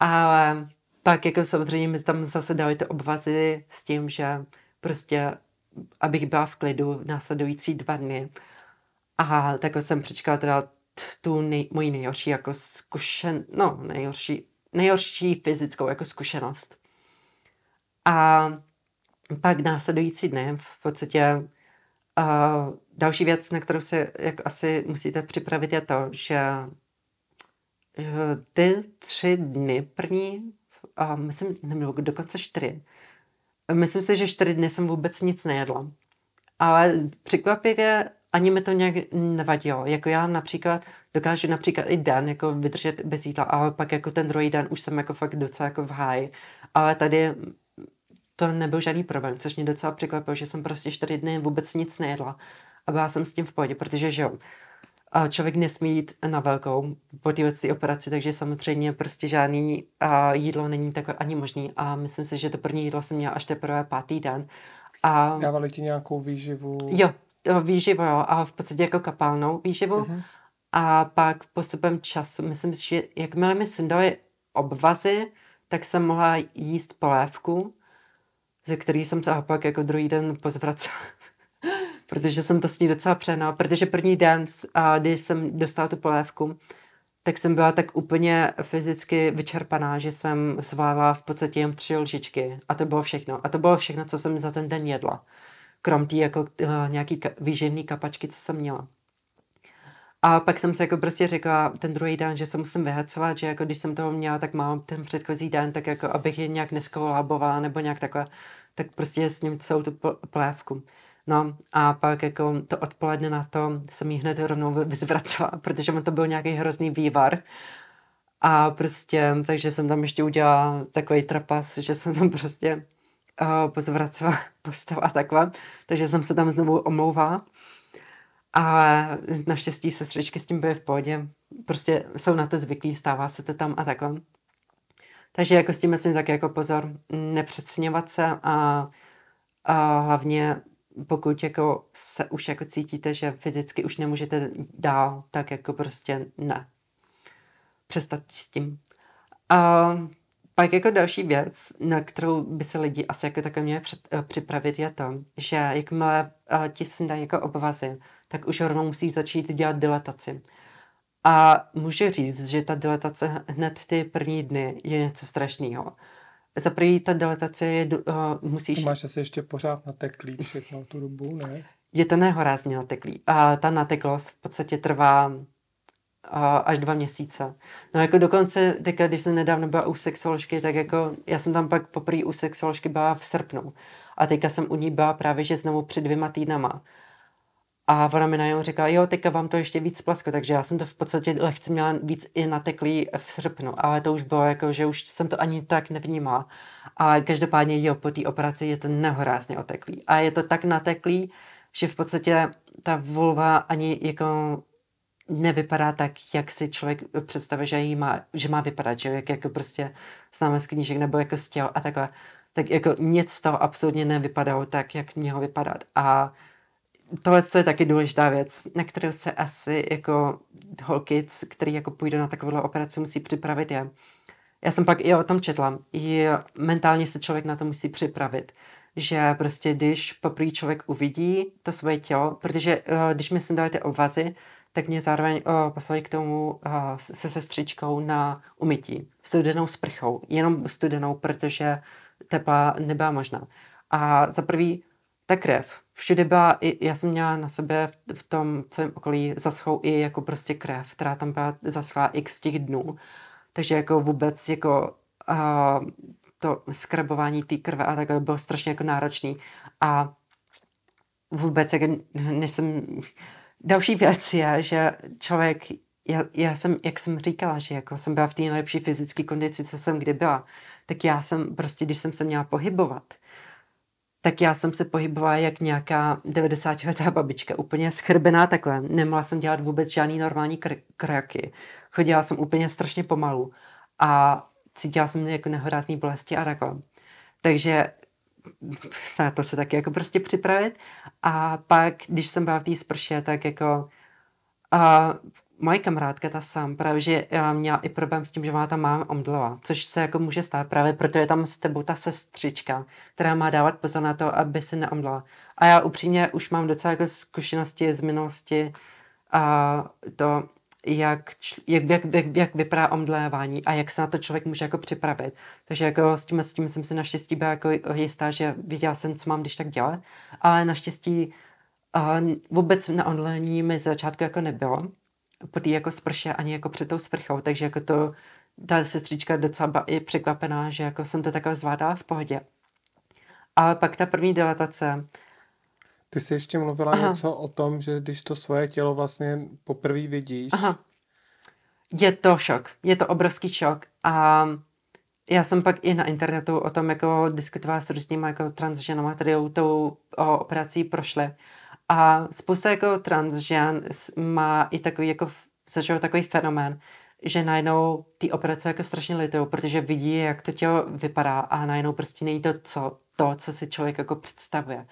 Ale pak jako samozřejmě mi tam zase dali ty obvazy s tím, že prostě abych byla v klidu následující dva dny. A tak jsem přečkala teda tu nej, moji nejhorší jako zkušen, no nejhorší, nejhorší fyzickou jako zkušenost. A pak následující dny v podstatě uh, další věc, na kterou se jak asi musíte připravit je to, že ty tři dny první, uh, myslím, nebo dokonce čtyři, Myslím si, že čtyři dny jsem vůbec nic nejedla. Ale překvapivě ani mi to nějak nevadilo. Jako já například dokážu například i den jako vydržet bez jídla, ale pak jako ten druhý den už jsem jako fakt docela jako v háji. Ale tady to nebyl žádný problém, což mě docela překvapilo, že jsem prostě čtyři dny vůbec nic nejedla. A byla jsem s tím v pohodě, protože že jo, a člověk nesmí jít na velkou po té operaci, takže samozřejmě prostě žádný a jídlo není takové ani možný a myslím si, že to první jídlo jsem měla až teprve pátý den. A... Dávali ti nějakou výživu? Jo, výživu jo, a v podstatě jako kapálnou výživu. Uh-huh. A pak postupem času, myslím si, že jakmile mi sundali obvazy, tak jsem mohla jíst polévku, ze který jsem se pak jako druhý den pozvracela protože jsem to s ní docela přehnala, protože první den, když jsem dostala tu polévku, tak jsem byla tak úplně fyzicky vyčerpaná, že jsem svávala v podstatě jen tři lžičky a to bylo všechno. A to bylo všechno, co jsem za ten den jedla. Krom té jako uh, nějaký ka- výživný kapačky, co jsem měla. A pak jsem se jako prostě řekla ten druhý den, že se musím vyhacovat, že jako když jsem toho měla tak málo ten předchozí den, tak jako abych je nějak neskolabovala nebo nějak takhle, tak prostě s ním celou tu plévku. No a pak jako to odpoledne na to jsem ji hned rovnou vyzvracela, protože mu to byl nějaký hrozný vývar. A prostě, takže jsem tam ještě udělala takový trapas, že jsem tam prostě uh, pozvracela postava a takhle. Takže jsem se tam znovu omlouvala. Ale naštěstí sestřičky s tím byly v pohodě. Prostě jsou na to zvyklí, stává se to tam a takhle. Takže jako s tím myslím tak jako pozor, nepřeceňovat se a, a hlavně pokud jako se už jako cítíte, že fyzicky už nemůžete dál, tak jako prostě ne. Přestat s tím. A pak jako další věc, na kterou by se lidi asi jako také měli před, eh, připravit, je to, že jakmile uh, ti sundají jako obvazy, tak už rovnou musíš začít dělat dilataci. A můžu říct, že ta dilatace hned ty první dny je něco strašného za první ta dilatace je, uh, musíš... Máš asi ještě pořád nateklý všechno tu dobu, ne? Je to nehorázně nateklý. A ta nateklost v podstatě trvá eh, až dva měsíce. No jako dokonce, teďka, když jsem nedávno byla u sexoložky, tak jako já jsem tam pak poprvé u sexoložky byla v srpnu. A teďka jsem u ní byla právě, že znovu před dvěma týdnama. A ona mi najednou říkala, jo, teďka vám to ještě víc plasko, takže já jsem to v podstatě lehce měla víc i nateklý v srpnu, ale to už bylo jako, že už jsem to ani tak nevnímala. A každopádně, jo, po té operaci je to nehorázně oteklý. A je to tak nateklý, že v podstatě ta vulva ani jako nevypadá tak, jak si člověk představuje, že, jí má, že má vypadat, že jak jako prostě známe z knížek nebo jako z těl a takhle. Tak jako nic z toho absolutně nevypadalo tak, jak mělo vypadat. A tohle je taky důležitá věc, na kterou se asi jako holky, který jako půjde na takovou operaci, musí připravit je. Já jsem pak i o tom četla. I mentálně se člověk na to musí připravit. Že prostě když poprvé člověk uvidí to svoje tělo, protože uh, když mi dali ty obvazy, tak mě zároveň uh, poslali k tomu uh, se sestřičkou na umytí. Studenou sprchou. Jenom studenou, protože tepla nebyla možná. A za prvý ta krev všude byla, i, já jsem měla na sobě v, v tom celém okolí zaschou i jako prostě krev, která tam byla zaschla x těch dnů. Takže jako vůbec jako uh, to skrabování té krve a takhle bylo strašně jako náročný. A vůbec, jak, než jsem... Další věc je, že člověk, já, já jsem, jak jsem říkala, že jako jsem byla v té nejlepší fyzické kondici, co jsem kdy byla, tak já jsem prostě, když jsem se měla pohybovat, tak já jsem se pohybovala jak nějaká 90-letá babička, úplně schrbená takhle. Nemohla jsem dělat vůbec žádný normální kr- kraky. Chodila jsem úplně strašně pomalu a cítila jsem jako nehorázný bolesti a takhle. Takže na to se taky jako prostě připravit. A pak, když jsem byla v té sprše, tak jako a moje kamarádka, ta sám, právě, že já měla i problém s tím, že má tam máma omdlela, což se jako může stát právě, protože je tam s tebou ta sestřička, která má dávat pozor na to, aby se neomdlela. A já upřímně už mám docela jako zkušenosti z minulosti a to, jak, jak, jak, jak, jak vypadá omdlévání a jak se na to člověk může jako připravit. Takže jako s tím, s tím jsem se naštěstí byla jako jistá, že viděla jsem, co mám když tak dělat, ale naštěstí a eh, vůbec na online mi začátku jako nebylo po té jako sprše ani jako před tou sprchou, takže jako to ta sestřička docela je překvapená, že jako jsem to takhle zvládala v pohodě. A pak ta první dilatace. Ty jsi ještě mluvila Aha. něco o tom, že když to svoje tělo vlastně poprvé vidíš. Aha. Je to šok, je to obrovský šok a já jsem pak i na internetu o tom jako diskutovala s různými jako transženama, které tou operací prošly. A spousta jako žen má i takový jako začal takový fenomén, že najednou ty operace jako strašně litují, protože vidí, jak to tělo vypadá a najednou prostě není to, co, to, co si člověk jako představuje.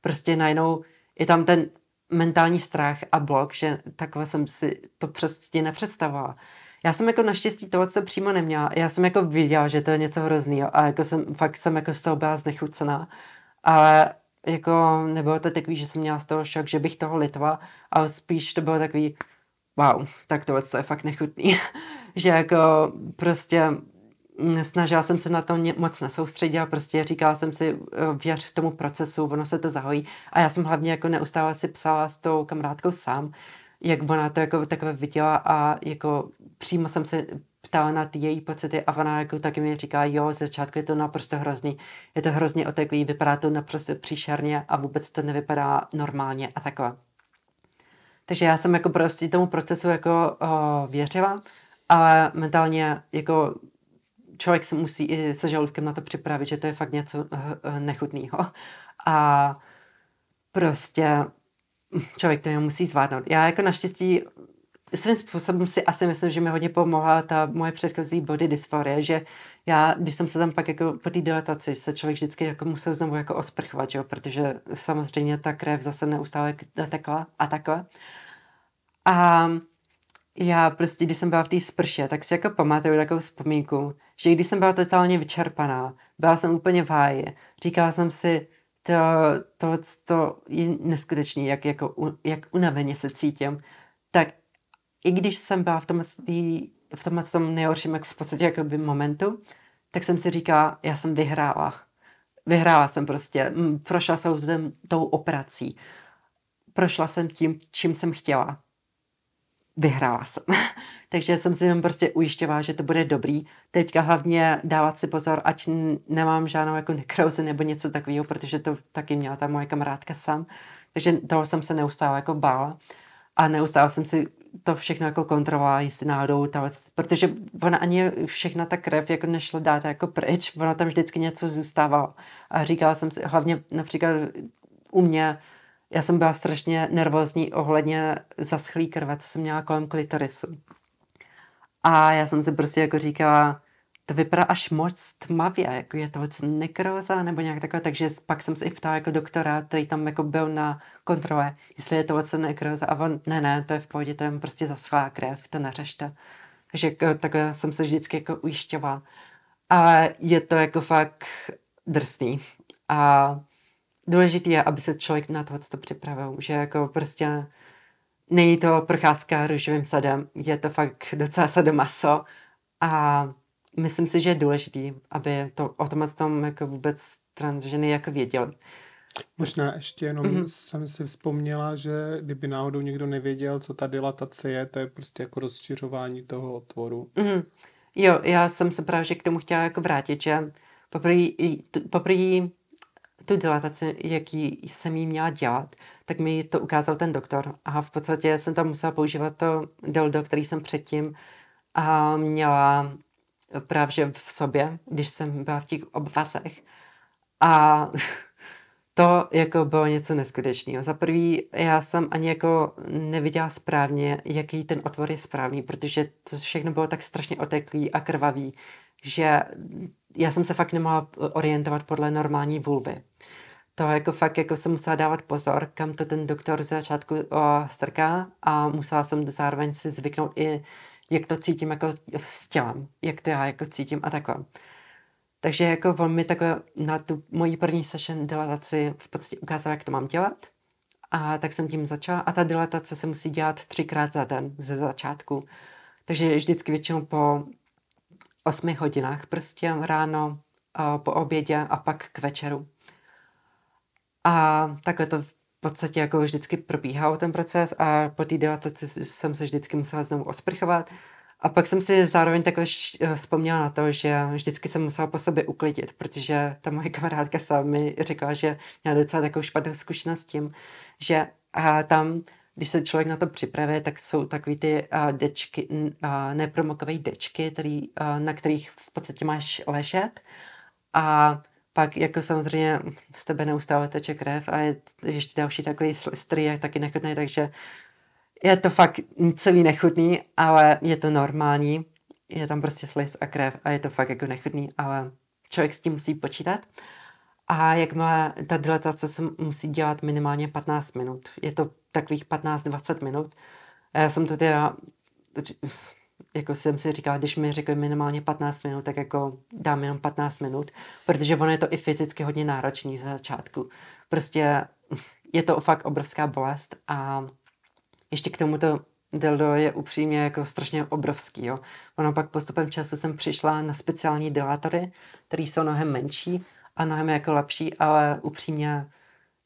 Prostě najednou je tam ten mentální strach a blok, že takhle jsem si to prostě nepředstavovala. Já jsem jako naštěstí toho, co přímo neměla. Já jsem jako viděla, že to je něco hroznýho a jako jsem, fakt jsem jako z toho byla znechucená. Ale jako nebylo to takový, že jsem měla z toho šok, že bych toho litva, ale spíš to bylo takový, wow, tak tohle to je fakt nechutný. že jako prostě snažila jsem se na to moc nesoustředit a prostě říkala jsem si, eh, věř tomu procesu, ono se to zahojí. A já jsem hlavně jako neustále si psala s tou kamarádkou sám, jak ona to jako takové viděla a jako přímo jsem se ptala na ty její pocity a ona jako taky mi říká, jo, ze začátku je to naprosto hrozný, je to hrozně oteklý, vypadá to naprosto příšerně a vůbec to nevypadá normálně a takové. Takže já jsem jako prostě tomu procesu jako o, věřila, ale mentálně jako člověk se musí i se žaludkem na to připravit, že to je fakt něco eh, eh, nechutného. A prostě člověk to musí zvládnout. Já jako naštěstí svým způsobem si asi myslím, že mi hodně pomohla ta moje předchozí body dysforie, že já, když jsem se tam pak jako po té dilataci, se člověk vždycky jako musel znovu jako osprchovat, že jo? protože samozřejmě ta krev zase neustále tekla a takhle. A já prostě, když jsem byla v té sprše, tak si jako pamatuju takovou vzpomínku, že když jsem byla totálně vyčerpaná, byla jsem úplně v háji, říkala jsem si, to, to, to je neskutečný, jak, jako, jak unaveně se cítím i když jsem byla v tom, v tom nejhorším jak v podstatě jakoby momentu, tak jsem si říkala, já jsem vyhrála. Vyhrála jsem prostě. Prošla jsem tou operací. Prošla jsem tím, čím jsem chtěla. Vyhrála jsem. Takže jsem si jenom prostě ujišťovala, že to bude dobrý. Teďka hlavně dávat si pozor, ať nemám žádnou jako nekrouzi nebo něco takového, protože to taky měla ta moje kamarádka sam. Takže toho jsem se neustále jako bála a neustále jsem si to všechno jako kontrolovala, jestli náhodou, ta, protože ona ani všechna ta krev jako nešla dát jako pryč, ona tam vždycky něco zůstávala A říkala jsem si, hlavně například u mě, já jsem byla strašně nervózní ohledně zaschlý krve, co jsem měla kolem klitorisu. A já jsem si prostě jako říkala, to vypadá až moc tmavě, jako je to nekroza nebo nějak takové, takže pak jsem se i ptala jako doktora, který tam jako byl na kontrole, jestli je to moc nekroza a on, ne, ne, to je v pohodě, to je prostě zaschlá krev, to neřešte. Takže jako, tak jsem se vždycky jako ujišťovala. A je to jako fakt drsný. A důležité je, aby se člověk na to, to připravil, že jako prostě není to procházka růžovým sadem, je to fakt docela sadomaso a myslím si, že je důležitý, aby to o tom, tom jako vůbec transženy jako věděli. Možná ještě jenom mm-hmm. jsem si vzpomněla, že kdyby náhodou někdo nevěděl, co ta dilatace je, to je prostě jako rozšiřování toho otvoru. Mm-hmm. Jo, já jsem se právě k tomu chtěla jako vrátit, že poprvé, poprvé tu dilataci, jaký jsem jí měla dělat, tak mi to ukázal ten doktor. A v podstatě jsem tam musela používat to dildo, který jsem předtím a měla právě v sobě, když jsem byla v těch obvazech. A to jako bylo něco neskutečného. Za prvý, já jsem ani jako neviděla správně, jaký ten otvor je správný, protože to všechno bylo tak strašně oteklý a krvavý, že já jsem se fakt nemohla orientovat podle normální vulvy. To jako fakt jako jsem musela dávat pozor, kam to ten doktor z začátku strká a musela jsem zároveň si zvyknout i jak to cítím jako s tělem, jak to já jako cítím a takhle. Takže jako on mi takhle na tu moji první session dilataci v podstatě ukázal, jak to mám dělat. A tak jsem tím začala. A ta dilatace se musí dělat třikrát za den ze začátku. Takže vždycky většinou po osmi hodinách prostě ráno, eh, po obědě a pak k večeru. A takhle to podstatě jako vždycky probíhal ten proces a po té dilataci jsem se vždycky musela znovu osprchovat. A pak jsem si zároveň takhle eh, vzpomněla na to, že vždycky jsem musela po sobě uklidit, protože ta moje kamarádka sama mi řekla, že měla docela takovou špatnou zkušenost s tím, že a tam, když se člověk na to připravuje, tak jsou takový ty a, dečky, a, nepromokové dečky, který, a, na kterých v podstatě máš ležet. A pak jako samozřejmě z tebe neustále teče krev a je ještě další takový slistry, jak taky nechutný, takže je to fakt celý nechutný, ale je to normální. Je tam prostě sliz a krev a je to fakt jako nechutný, ale člověk s tím musí počítat. A jakmile ta dilatace se musí dělat minimálně 15 minut. Je to takových 15-20 minut. Já jsem to teda jako jsem si říkala, když mi řekli minimálně 15 minut, tak jako dám jenom 15 minut, protože ono je to i fyzicky hodně náročný ze začátku. Prostě je to fakt obrovská bolest a ještě k tomu to dildo je upřímně jako strašně obrovský. Jo. Ono pak postupem času jsem přišla na speciální dilátory, které jsou mnohem menší a mnohem jako lepší, ale upřímně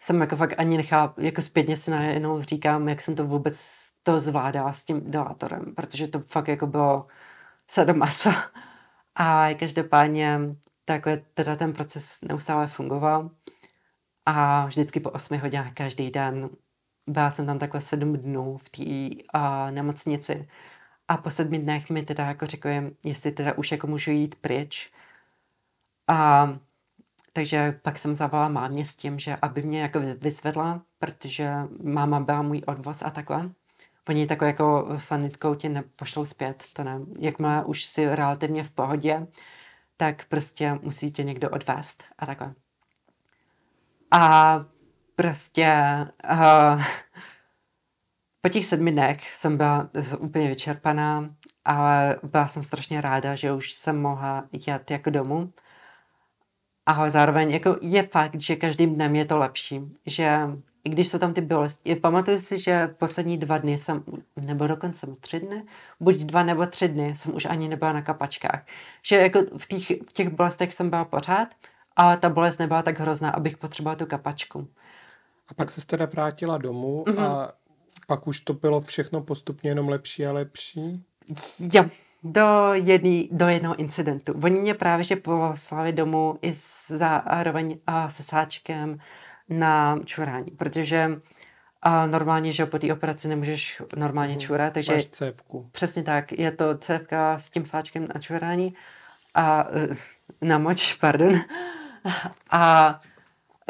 jsem jako fakt ani nechápu, jako zpětně si najednou říkám, jak jsem to vůbec to zvládala s tím delátorem, protože to fakt jako bylo sadomasa. A každopádně tak teda ten proces neustále fungoval a vždycky po 8 hodinách každý den byla jsem tam takhle sedm dnů v té uh, nemocnici a po sedmi dnech mi teda jako řekli, jestli teda už jako můžu jít pryč. A takže pak jsem zavolala mámě s tím, že aby mě jako vysvedla, protože máma byla můj odvoz a takhle. Oni takové jako sanitkou tě nepošlou zpět, to ne. Jakmile už si relativně v pohodě, tak prostě musí tě někdo odvést a takhle. A prostě uh, po těch sedmi dnech jsem byla úplně vyčerpaná, ale byla jsem strašně ráda, že už jsem mohla jít jako domů. A zároveň jako je fakt, že každým dnem je to lepší, že i když jsou tam ty bolesti. Pamatuju si, že poslední dva dny jsem, nebo dokonce tři dny, buď dva nebo tři dny jsem už ani nebyla na kapačkách. Že jako v těch, v těch bolestech jsem byla pořád a ta bolest nebyla tak hrozná, abych potřebovala tu kapačku. A pak se teda vrátila domů mm-hmm. a mhm. pak už to bylo všechno postupně jenom lepší a lepší? Jo, do, jedný, do jednoho incidentu. Oni mě právě že poslali domů i zároveň a se sáčkem, na čurání, protože a normálně, že po té operaci nemůžeš normálně mm. čurat, takže... Máš cévku. Přesně tak, je to cévka s tím sáčkem na čurání a eh, na moč, pardon. A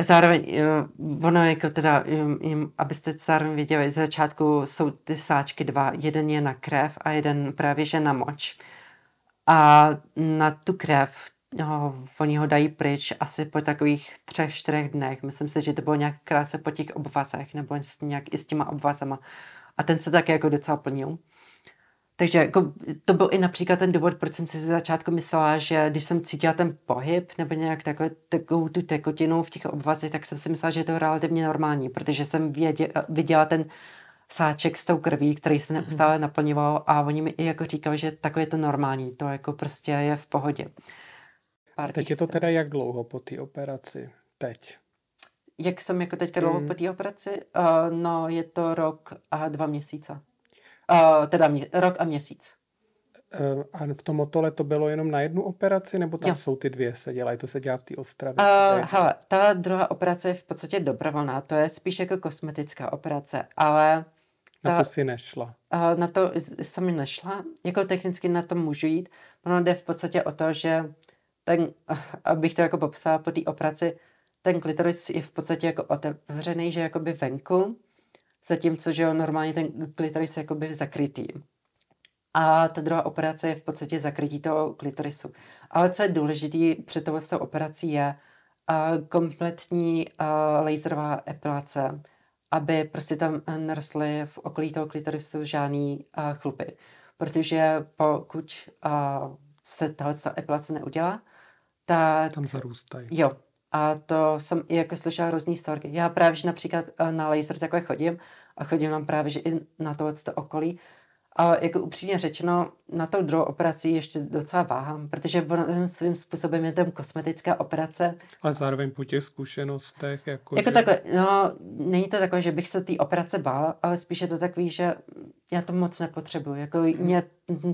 zároveň, eh, ono jako teda, jim, abyste zároveň viděli, z začátku jsou ty sáčky dva, jeden je na krev a jeden právě že na moč. A na tu krev No, oni ho dají pryč asi po takových třech, čtyřech dnech. Myslím si, že to bylo nějak krátce po těch obvazech, nebo nějak i s těma obvazama. A ten se taky jako docela plnil. Takže jako, to byl i například ten důvod, proč jsem si ze začátku myslela, že když jsem cítila ten pohyb nebo nějak takové, takovou tu tekutinu v těch obvazech, tak jsem si myslela, že je to relativně normální, protože jsem věděla, viděla ten sáček s tou krví, který se mhm. neustále naplňoval a oni mi i jako říkali, že takové je to normální, to jako prostě je v pohodě pár Teď je to teda jak dlouho po té operaci? Teď. Jak jsem jako teďka dlouho mm. po té operaci? Uh, no, je to rok a dva měsíce. Uh, teda mě, rok a měsíc. Uh, a v tom motole to bylo jenom na jednu operaci, nebo tam jo. jsou ty dvě se dělají? To se dělá v té ostravě? Uh, hele, ta druhá operace je v podstatě dobrovolná, to je spíš jako kosmetická operace, ale... Ta, na to si nešla? Uh, na to jsem nešla, jako technicky na to můžu jít. Ono jde v podstatě o to, že ten, abych to jako popsala po té operaci, ten klitoris je v podstatě jako otevřený, že jakoby venku, zatímco, že jo, normálně ten klitoris je jakoby zakrytý. A ta druhá operace je v podstatě zakrytí toho klitorisu. Ale co je důležité před tohle operací je a kompletní a laserová epilace, aby prostě tam narostly v okolí toho klitorisu žádný chlupy. Protože pokud a, se tahle epilace neudělá, tak... Tam zarůstají. Jo. A to jsem i jako slyšela hrozný storky. Já právě, že například eh, na laser takové chodím a chodím tam právě, že i na tohle okolí a jako upřímně řečeno, na tou druhou operací ještě docela váhám, protože svým způsobem je tam kosmetická operace. A zároveň po těch zkušenostech? Jako, jako že... takhle, no, není to takové, že bych se té operace bál, ale spíše to takový, že já to moc nepotřebuju. Jako hmm. mě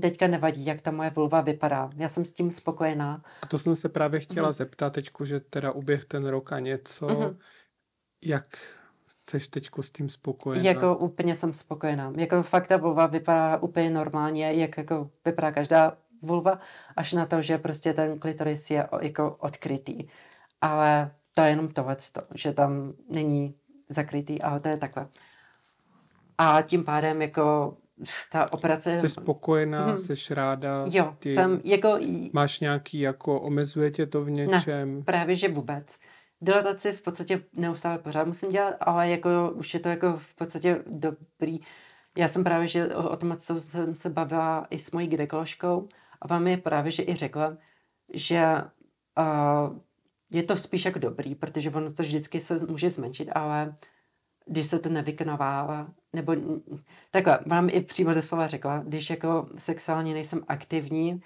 teďka nevadí, jak ta moje vulva vypadá. Já jsem s tím spokojená. A to jsem se právě chtěla mm. zeptat teďku, že teda uběh ten rok a něco, mm-hmm. jak Jseš teď s tím spokojená? Jako úplně jsem spokojená. Jako fakt ta vulva vypadá úplně normálně, jak jako vypadá každá vulva, až na to, že prostě ten klitoris je jako odkrytý. Ale to je jenom tohle, že tam není zakrytý, ale to je takhle. A tím pádem jako ta operace... Jsi spokojená, hmm. jsi ráda? Jo, ty jsem jako... Máš nějaký jako, omezuje tě to v něčem? Ne, právě že vůbec dilataci v podstatě neustále pořád musím dělat, ale jako už je to jako v podstatě dobrý. Já jsem právě, že o, o tom jsem se bavila i s mojí gynekoložkou a vám je právě, že i řekla, že uh, je to spíš jako dobrý, protože ono to vždycky se může zmenšit, ale když se to nevyknovává, nebo takhle, vám i přímo doslova řekla, když jako sexuálně nejsem aktivní,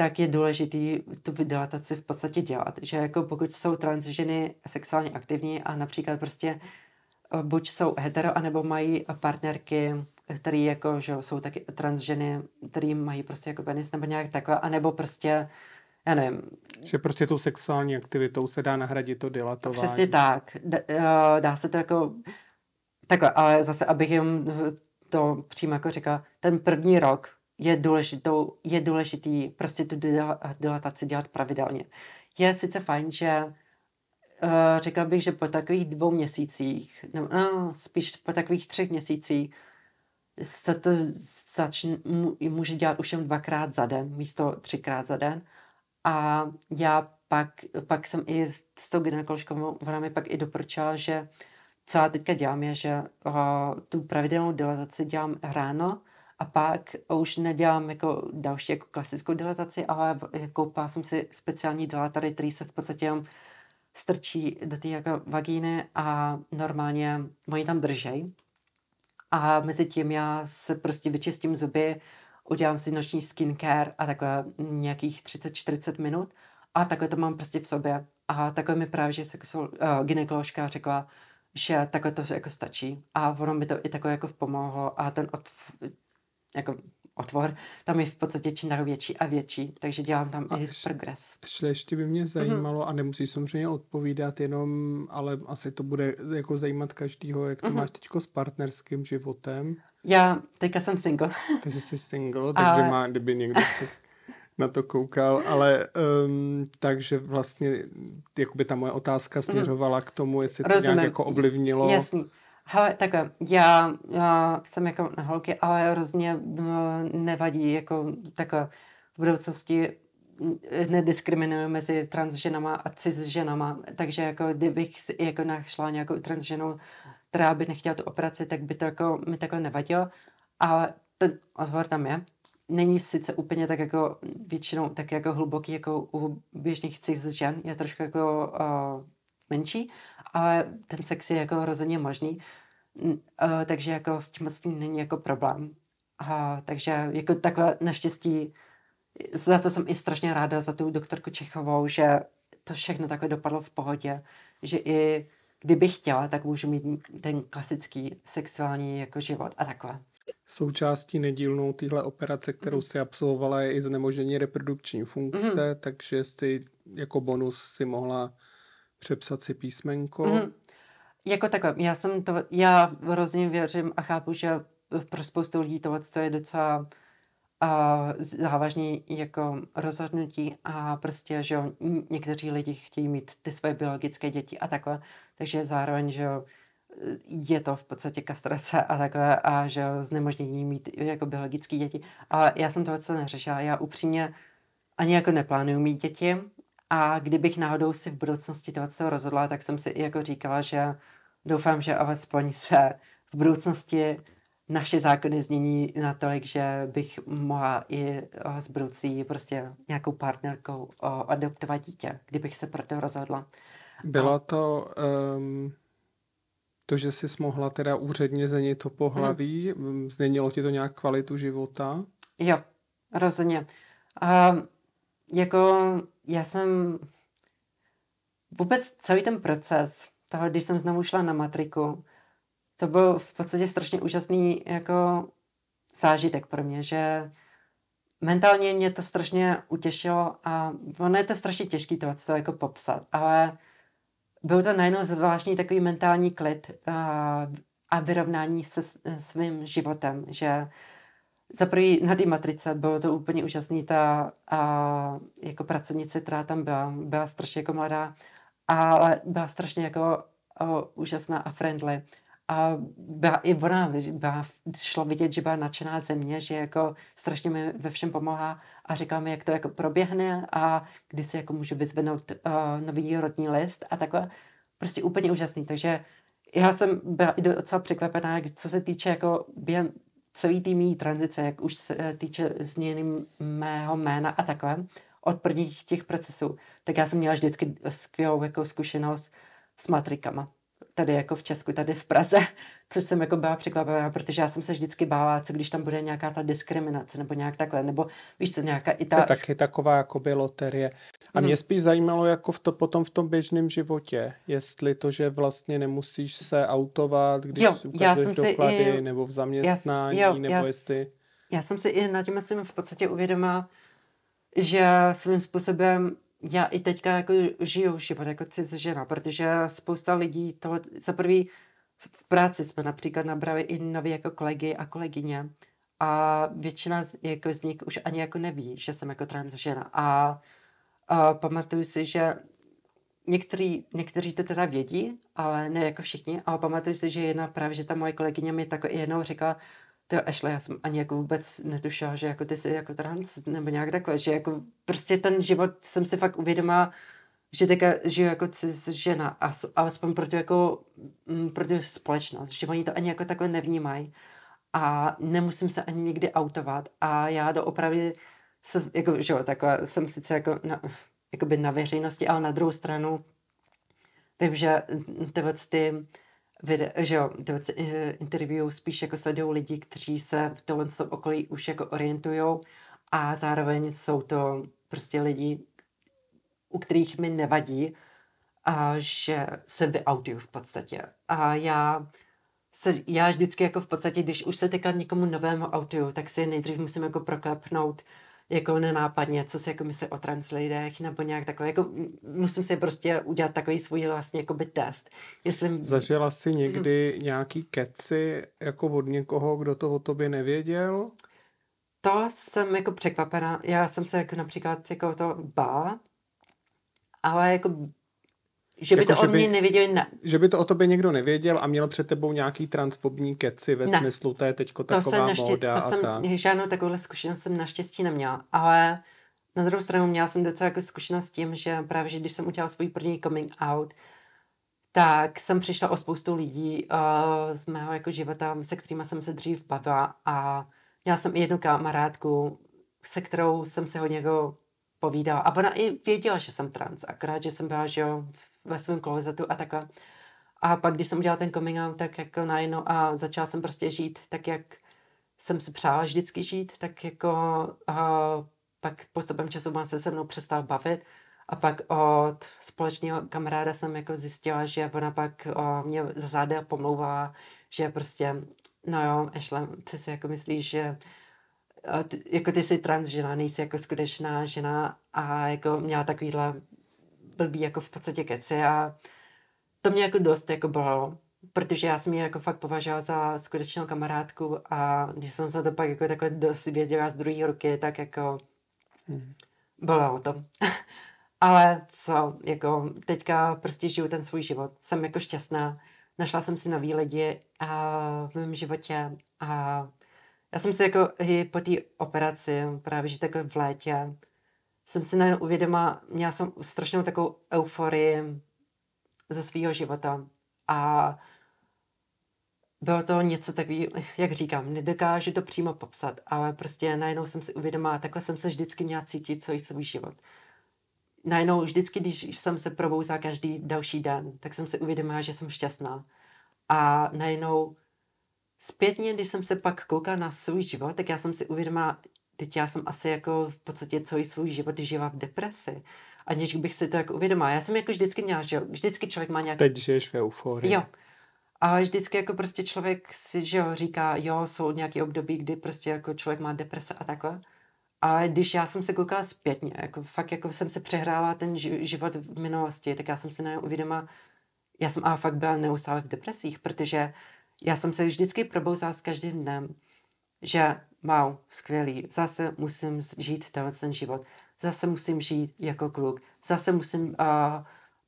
tak je důležitý tu dilataci v podstatě dělat. Že jako pokud jsou trans ženy sexuálně aktivní a například prostě eh, buď jsou hetero, anebo mají partnerky, které jako, že jsou taky trans ženy, které mají prostě jako penis nebo nějak takové, anebo prostě já nevím. Že prostě tou sexuální aktivitou se dá nahradit to dilatování. Přesně tak. Dá, eh, dá se to jako takhle, ale zase, abych jim to přímo jako říkal, ten první rok je, důležitou, je důležitý prostě tu dilataci dělat pravidelně. Je sice fajn, že uh, řekla bych, že po takových dvou měsících, nebo no, spíš po takových třech měsících, se to začne, může dělat už jen dvakrát za den, místo třikrát za den. A já pak, pak jsem i s tou gynekoložkou, ona mi pak i doporučila, že co já teďka dělám, je, že uh, tu pravidelnou dilataci dělám ráno a pak už nedělám jako další jako klasickou dilataci, ale jako koupala jsem si speciální dilatory, který se v podstatě jenom strčí do té jako vagíny a normálně oni tam držej. A mezi tím já se prostě vyčistím zuby, udělám si noční skincare a takhle nějakých 30-40 minut a takhle to mám prostě v sobě. A takhle mi právě, že sexu, jako uh, eh, gynekoložka řekla, že takhle to jako stačí. A ono mi to i takhle jako pomohlo a ten jako otvor, tam je v podstatě čím dál větší a větší, takže dělám tam a i š- progres. Šle, ještě by mě mhm. zajímalo, mm-hmm. a nemusí samozřejmě odpovídat jenom, ale asi to bude jako zajímat každýho, jak to mm-hmm. máš teďko s partnerským životem. Já teďka jsem single. Takže jsi single, takže má, kdyby někdo si na to koukal, ale um, takže vlastně jakoby ta moje otázka mhm. směřovala mm-hmm. k tomu, jestli to nějak jako ovlivnilo. Jasný. Hele, tak eh, já, já jsem jako na holky, ale hrozně eh, nevadí, jako tak eh, v budoucnosti nediskriminuju mezi transženama a cisženama, takže jako kdybych jako našla nějakou transženu, která by nechtěla tu operaci, tak by to jako, mi takhle nevadilo, ale ten odbor tam je. Není sice úplně tak jako většinou tak jako hluboký jako u běžných cis žen, je trošku jako uh, menší, ale ten sex je jako rozhodně možný, e, takže jako s tím, s tím není jako problém. A, takže jako takhle naštěstí za to jsem i strašně ráda, za tu doktorku Čechovou, že to všechno takhle dopadlo v pohodě, že i kdybych chtěla, tak můžu mít ten klasický sexuální jako život a takhle. Součástí nedílnou tyhle operace, kterou mhm. jsi absolvovala, je i znemožení reprodukční funkce, mm-hmm. takže jsi jako bonus si mohla Přepsat si písmenko? Mm, jako takhle, já jsem to, já hrozně věřím a chápu, že pro spoustu lidí to to je docela a závažný jako rozhodnutí a prostě, že jo, někteří lidi chtějí mít ty své biologické děti a takhle, takže zároveň, že jo, je to v podstatě kastrace a takhle a že jo, znemožnění mít jako biologické děti. Ale já jsem to co neřešila, já upřímně ani jako neplánuju mít děti, a kdybych náhodou si v budoucnosti co rozhodla, tak jsem si i jako říkala, že doufám, že alespoň se v budoucnosti naše zákony změní natolik, že bych mohla i eh, s budoucí prostě nějakou partnerkou eh, adoptovat dítě, kdybych se proto rozhodla. Byla to um, to, že jsi mohla teda úředně změnit to pohlaví, hmm. změnilo ti to nějak kvalitu života? Jo, rozhodně. Um, jako já jsem vůbec celý ten proces toho, když jsem znovu šla na matriku, to byl v podstatě strašně úžasný jako zážitek pro mě, že mentálně mě to strašně utěšilo a ono je to strašně těžké to, to jako popsat, ale byl to najednou zvláštní takový mentální klid a, a vyrovnání se svým životem, že za prvý na té matrice bylo to úplně úžasný, ta a, jako pracovnice, která tam byla, byla strašně jako mladá, ale byla strašně jako o, úžasná a friendly. A byla, i ona byla, šlo vidět, že byla nadšená země, že jako strašně mi ve všem pomohá, a říká mi, jak to jako proběhne a kdy si jako můžu vyzvednout uh, nový rodní list a takhle. Prostě úplně úžasný, takže já jsem byla i docela překvapená, co se týče jako během celý tým tranzice, jak už se eh, týče změny mého jména a takhle, od prvních těch procesů, tak já jsem měla vždycky skvělou jako zkušenost s matrikama tady jako v Česku, tady v Praze, což jsem jako byla překvapená, protože já jsem se vždycky bála, co když tam bude nějaká ta diskriminace nebo nějak takhle, nebo víš co, nějaká i ta... Taky taková jako by loterie. A mhm. mě spíš zajímalo jako v to, potom v tom běžném životě, jestli to, že vlastně nemusíš se autovat, když jo, si já jsem doklady, si i... nebo v zaměstnání, já, jo, nebo já, jestli... Já jsem si i na tím jsem v podstatě uvědomila, že svým způsobem já i teďka jako žiju život jako cis žena, protože spousta lidí toho, za prvý v práci jsme například nabrali i nové jako kolegy a kolegyně a většina z, jako z nich už ani jako neví, že jsem jako trans žena a, a pamatuju si, že některý, někteří to teda vědí, ale ne jako všichni, ale pamatuju si, že jedna právě, že ta moje kolegyně mi tak jednou řekla, je, Ashley, já jsem ani jako vůbec netušila, že jako ty jsi jako trans nebo nějak takové, že jako prostě ten život jsem si fakt uvědomila, že teďka žiju jako cis žena, a, alespoň pro tu, jako, mm, pro tu společnost, že oni to ani jako takhle nevnímají a nemusím se ani nikdy autovat a já doopravdy jsem, jako, že jo, taková, jsem sice jako na, jakoby na veřejnosti, ale na druhou stranu vím, že tyhle ty vide, že jo, eh, interview spíš jako sledují lidi, kteří se v tomhle okolí už jako orientují a zároveň jsou to prostě lidi, u kterých mi nevadí, a že se vyauduju v podstatě. A já se, já vždycky jako v podstatě, když už se teďka někomu novému autuju, tak si nejdřív musím jako proklepnout, uh, jako nenápadně, co si jako myslí o translidech nebo nějak takové, jako musím si prostě udělat takový svůj vlastně by test. Jestli... Zažila jsi někdy mm. nějaký keci jako od někoho, kdo to o tobě nevěděl? To jsem jako překvapená. Já jsem se jako například jako to bála, ale jako že by jako, to o mě nevěděl. ne. Že by to o tobě někdo nevěděl a měl před tebou nějaký transfobní keci ve ne. smyslu, to je teďko taková to jsem naště- móda to a jsem, ta... Žádnou takovouhle zkušenost jsem naštěstí neměla, ale na druhou stranu měla jsem docela jako zkušenost s tím, že právě, že když jsem udělala svůj první coming out, tak jsem přišla o spoustu lidí uh, z mého jako života, se kterými jsem se dřív bavila a měla jsem i jednu kamarádku, se kterou jsem se hodně jako povídala. A ona i věděla, že jsem trans, akorát, že jsem byla, že jo, ve svém klozetu a takhle. A pak, když jsem udělala ten coming out, tak jako najednou a začala jsem prostě žít tak, jak jsem si přála vždycky žít, tak jako a pak postupem času má se se mnou přestala bavit a pak od společného kamaráda jsem jako zjistila, že ona pak o, mě za záda pomlouvala, že prostě, no jo, Ashley, ty si jako myslíš, že ty, jako ty jsi trans žena, nejsi jako skutečná žena a jako měla takovýhle blbý jako v podstatě keci a to mě jako dost jako bolelo, protože já jsem ji jako fakt považovala za skutečnou kamarádku a když jsem se to pak jako takhle dosvěděla z druhé ruky, tak jako hmm. bolelo to. Ale co, jako teďka prostě žiju ten svůj život, jsem jako šťastná, našla jsem si nový lidi a v mém životě a já jsem si jako i po té operaci, právě že takhle v létě, jsem si najednou uvědomila, měla jsem strašnou takovou euforii ze svého života. A bylo to něco takový, jak říkám, nedokážu to přímo popsat, ale prostě najednou jsem si uvědomila, takhle jsem se vždycky měla cítit celý svůj život. Najednou vždycky, když jsem se probouzala každý další den, tak jsem si uvědomila, že jsem šťastná. A najednou Zpětně, když jsem se pak koukala na svůj život, tak já jsem si uvědomila, teď já jsem asi jako v podstatě celý svůj život žila v depresi. Aniž bych si to jako uvědomila. Já jsem jako vždycky měla, že jo, vždycky člověk má nějaký... Teď žiješ v euforii. Jo. A vždycky jako prostě člověk si, že jo, říká, jo, jsou nějaké období, kdy prostě jako člověk má deprese a takhle. A když já jsem se koukala zpětně, jako fakt jako jsem se přehrála ten život v minulosti, tak já jsem si na uvědomila, já jsem a fakt byla neustále v depresích, protože uh, já jsem se vždycky probouzala s každým dnem, že wow, skvělý, zase musím žít tenhle ten život, zase musím žít jako kluk, zase musím uh,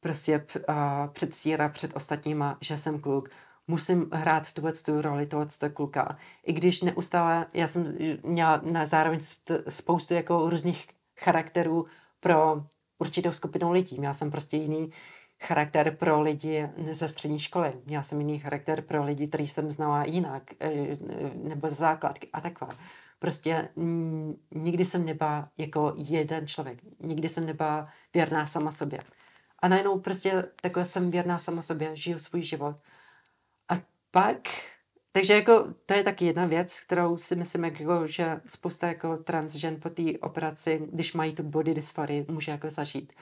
prostě uh, předstírat před ostatníma, že jsem kluk, musím hrát tuhle tu roli tu kluka. I když neustále, já jsem měla na zároveň spoustu jako různých charakterů pro určitou skupinu lidí. Měla jsem prostě jiný charakter pro lidi ze střední školy. Měla jsem jiný charakter pro lidi, který jsem znala jinak, e, e, nebo ze základky a takhle. Prostě nikdy jsem nebyla jako jeden člověk. Nikdy jsem nebyla věrná sama sobě. A najednou prostě takhle jsem věrná sama sobě, žiju svůj život. A pak, takže jako to je taky jedna věc, kterou si myslím, jako, že spousta jako trans žen po té operaci, když mají tu body dysfory, může jako zažít.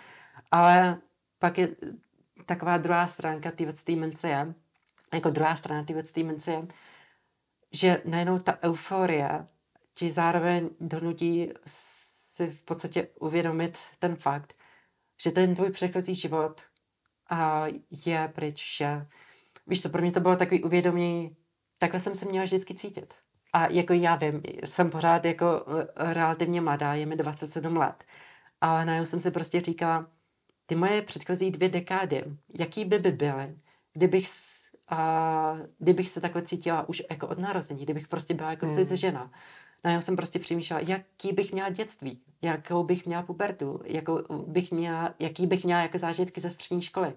Ale pak je taková druhá stránka té mince je, jako druhá strana té mince je, že najednou ta euforie ti zároveň donutí si v podstatě uvědomit ten fakt, že ten tvůj předchozí život a je pryč, že víš to, pro mě to bylo takový uvědomění, takhle jsem se měla vždycky cítit. A jako já vím, jsem pořád jako e, e, relativně mladá, je mi 27 let, ale najednou jsem si prostě říkala, ty moje předchozí dvě dekády, jaký by by byly, kdybych, a, kdybych se takhle cítila už jako od narození, kdybych prostě byla jako hmm. cizí žena. Najednou jsem prostě přemýšlela, jaký bych měla dětství, jakou bych měla pubertu, jakou bych měla, jaký bych měla jako zážitky ze střední školy.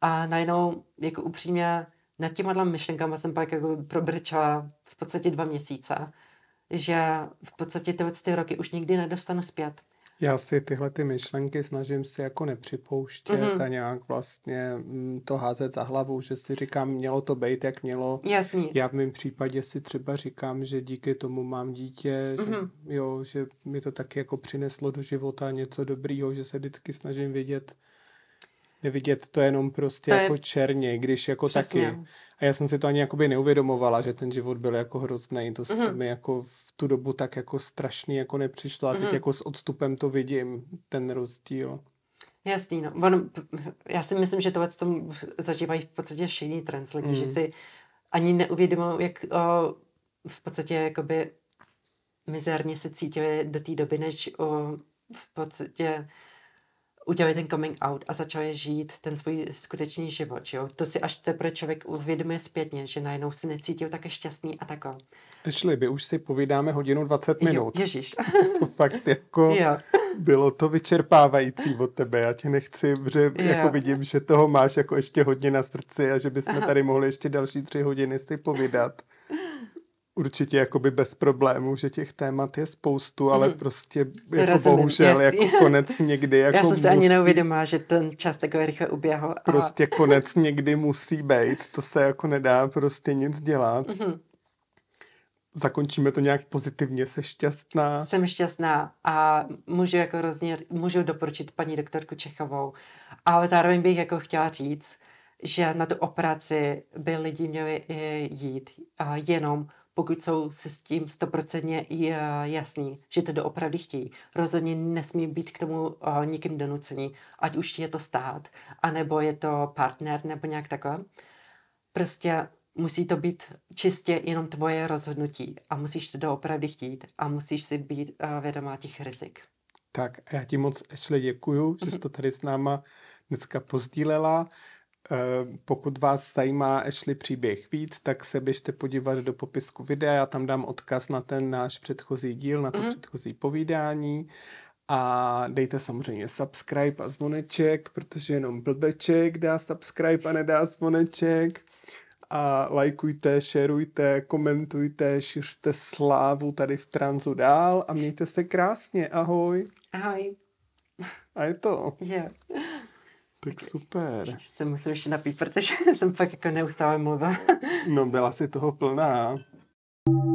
A najednou jako upřímně nad těma myšlenkama jsem pak jako probrčela v podstatě dva měsíce, že v podstatě tyhle ty roky už nikdy nedostanu zpět. Já si tyhle ty myšlenky snažím si jako nepřipouštět mm-hmm. a nějak vlastně mm, to házet za hlavu, že si říkám, mělo to být, jak mělo. Jasně. Já v mém případě si třeba říkám, že díky tomu mám dítě, mm-hmm. že, mhm. jo, že mi to taky jako přineslo do života něco dobrýho, že se vždycky snažím vidět nevidět to jenom prostě to jako je... černě, když jako Přesně. taky. A já jsem si to ani jakoby neuvědomovala, že ten život byl jako hrozný. To mm-hmm. mi jako v tu dobu tak jako strašný jako nepřišlo a teď mm-hmm. jako s odstupem to vidím, ten rozdíl. Jasný, no. On, já si myslím, že tohle tomu zažívají v podstatě všichni trans lidi, mm. že mhm. si ani neuvědomují, jak o, v podstatě jakoby mizerně se cítili do té doby, než o, v podstatě udělali ten coming out a začali žít ten svůj skutečný život. jo? To si až teprve člověk uvědomuje zpětně, že najednou se necítil tak šťastný a tako. Šli by, už si povídáme hodinu 20 minut. Jo, ježíš. to fakt jako jo. bylo to vyčerpávající od tebe. Já tě nechci, že jako vidím, že toho máš jako ještě hodně na srdci a že bychom Aha. tady mohli ještě další tři hodiny si povídat určitě jakoby bez problémů, že těch témat je spoustu, ale mm. prostě jako Rozumím, bohužel jasný. jako konec někdy. Jako Já jsem se ani neuvědomila, že ten čas takové rychle uběhl. A... Prostě konec někdy musí být, to se jako nedá prostě nic dělat. Mm. Zakončíme to nějak pozitivně, se šťastná? Jsem šťastná a můžu, jako rozměr, můžu doporučit paní doktorku Čechovou, ale zároveň bych jako chtěla říct, že na tu operaci by lidi měli jít jenom pokud jsou si s tím stoprocentně eh, jasní, že to doopravdy chtějí. Rozhodně nesmí být k tomu eh, nikým donucení, ať už je to stát, anebo je to partner, nebo nějak takové. Prostě musí to být čistě jenom tvoje rozhodnutí a musíš to doopravdy chtít a musíš si být eh, vědomá těch rizik. Tak a já ti moc, Ashley, děkuju, že mhm. jsi to tady s náma dneska pozdílela. Eh, pokud vás zajímá Ashley příběh víc, tak se běžte podívat do popisku videa, já tam dám odkaz na ten náš předchozí díl, na to mm. předchozí povídání a dejte samozřejmě subscribe a zvoneček, protože jenom blbeček dá subscribe a nedá zvoneček a lajkujte, šerujte, komentujte, šiřte slávu tady v tranzu dál a mějte se krásně. Ahoj. Ahoj. A je to. Yeah. Tak super. se musím ještě napít, protože jsem fakt jako neustále mluvila. no byla si toho plná. thank you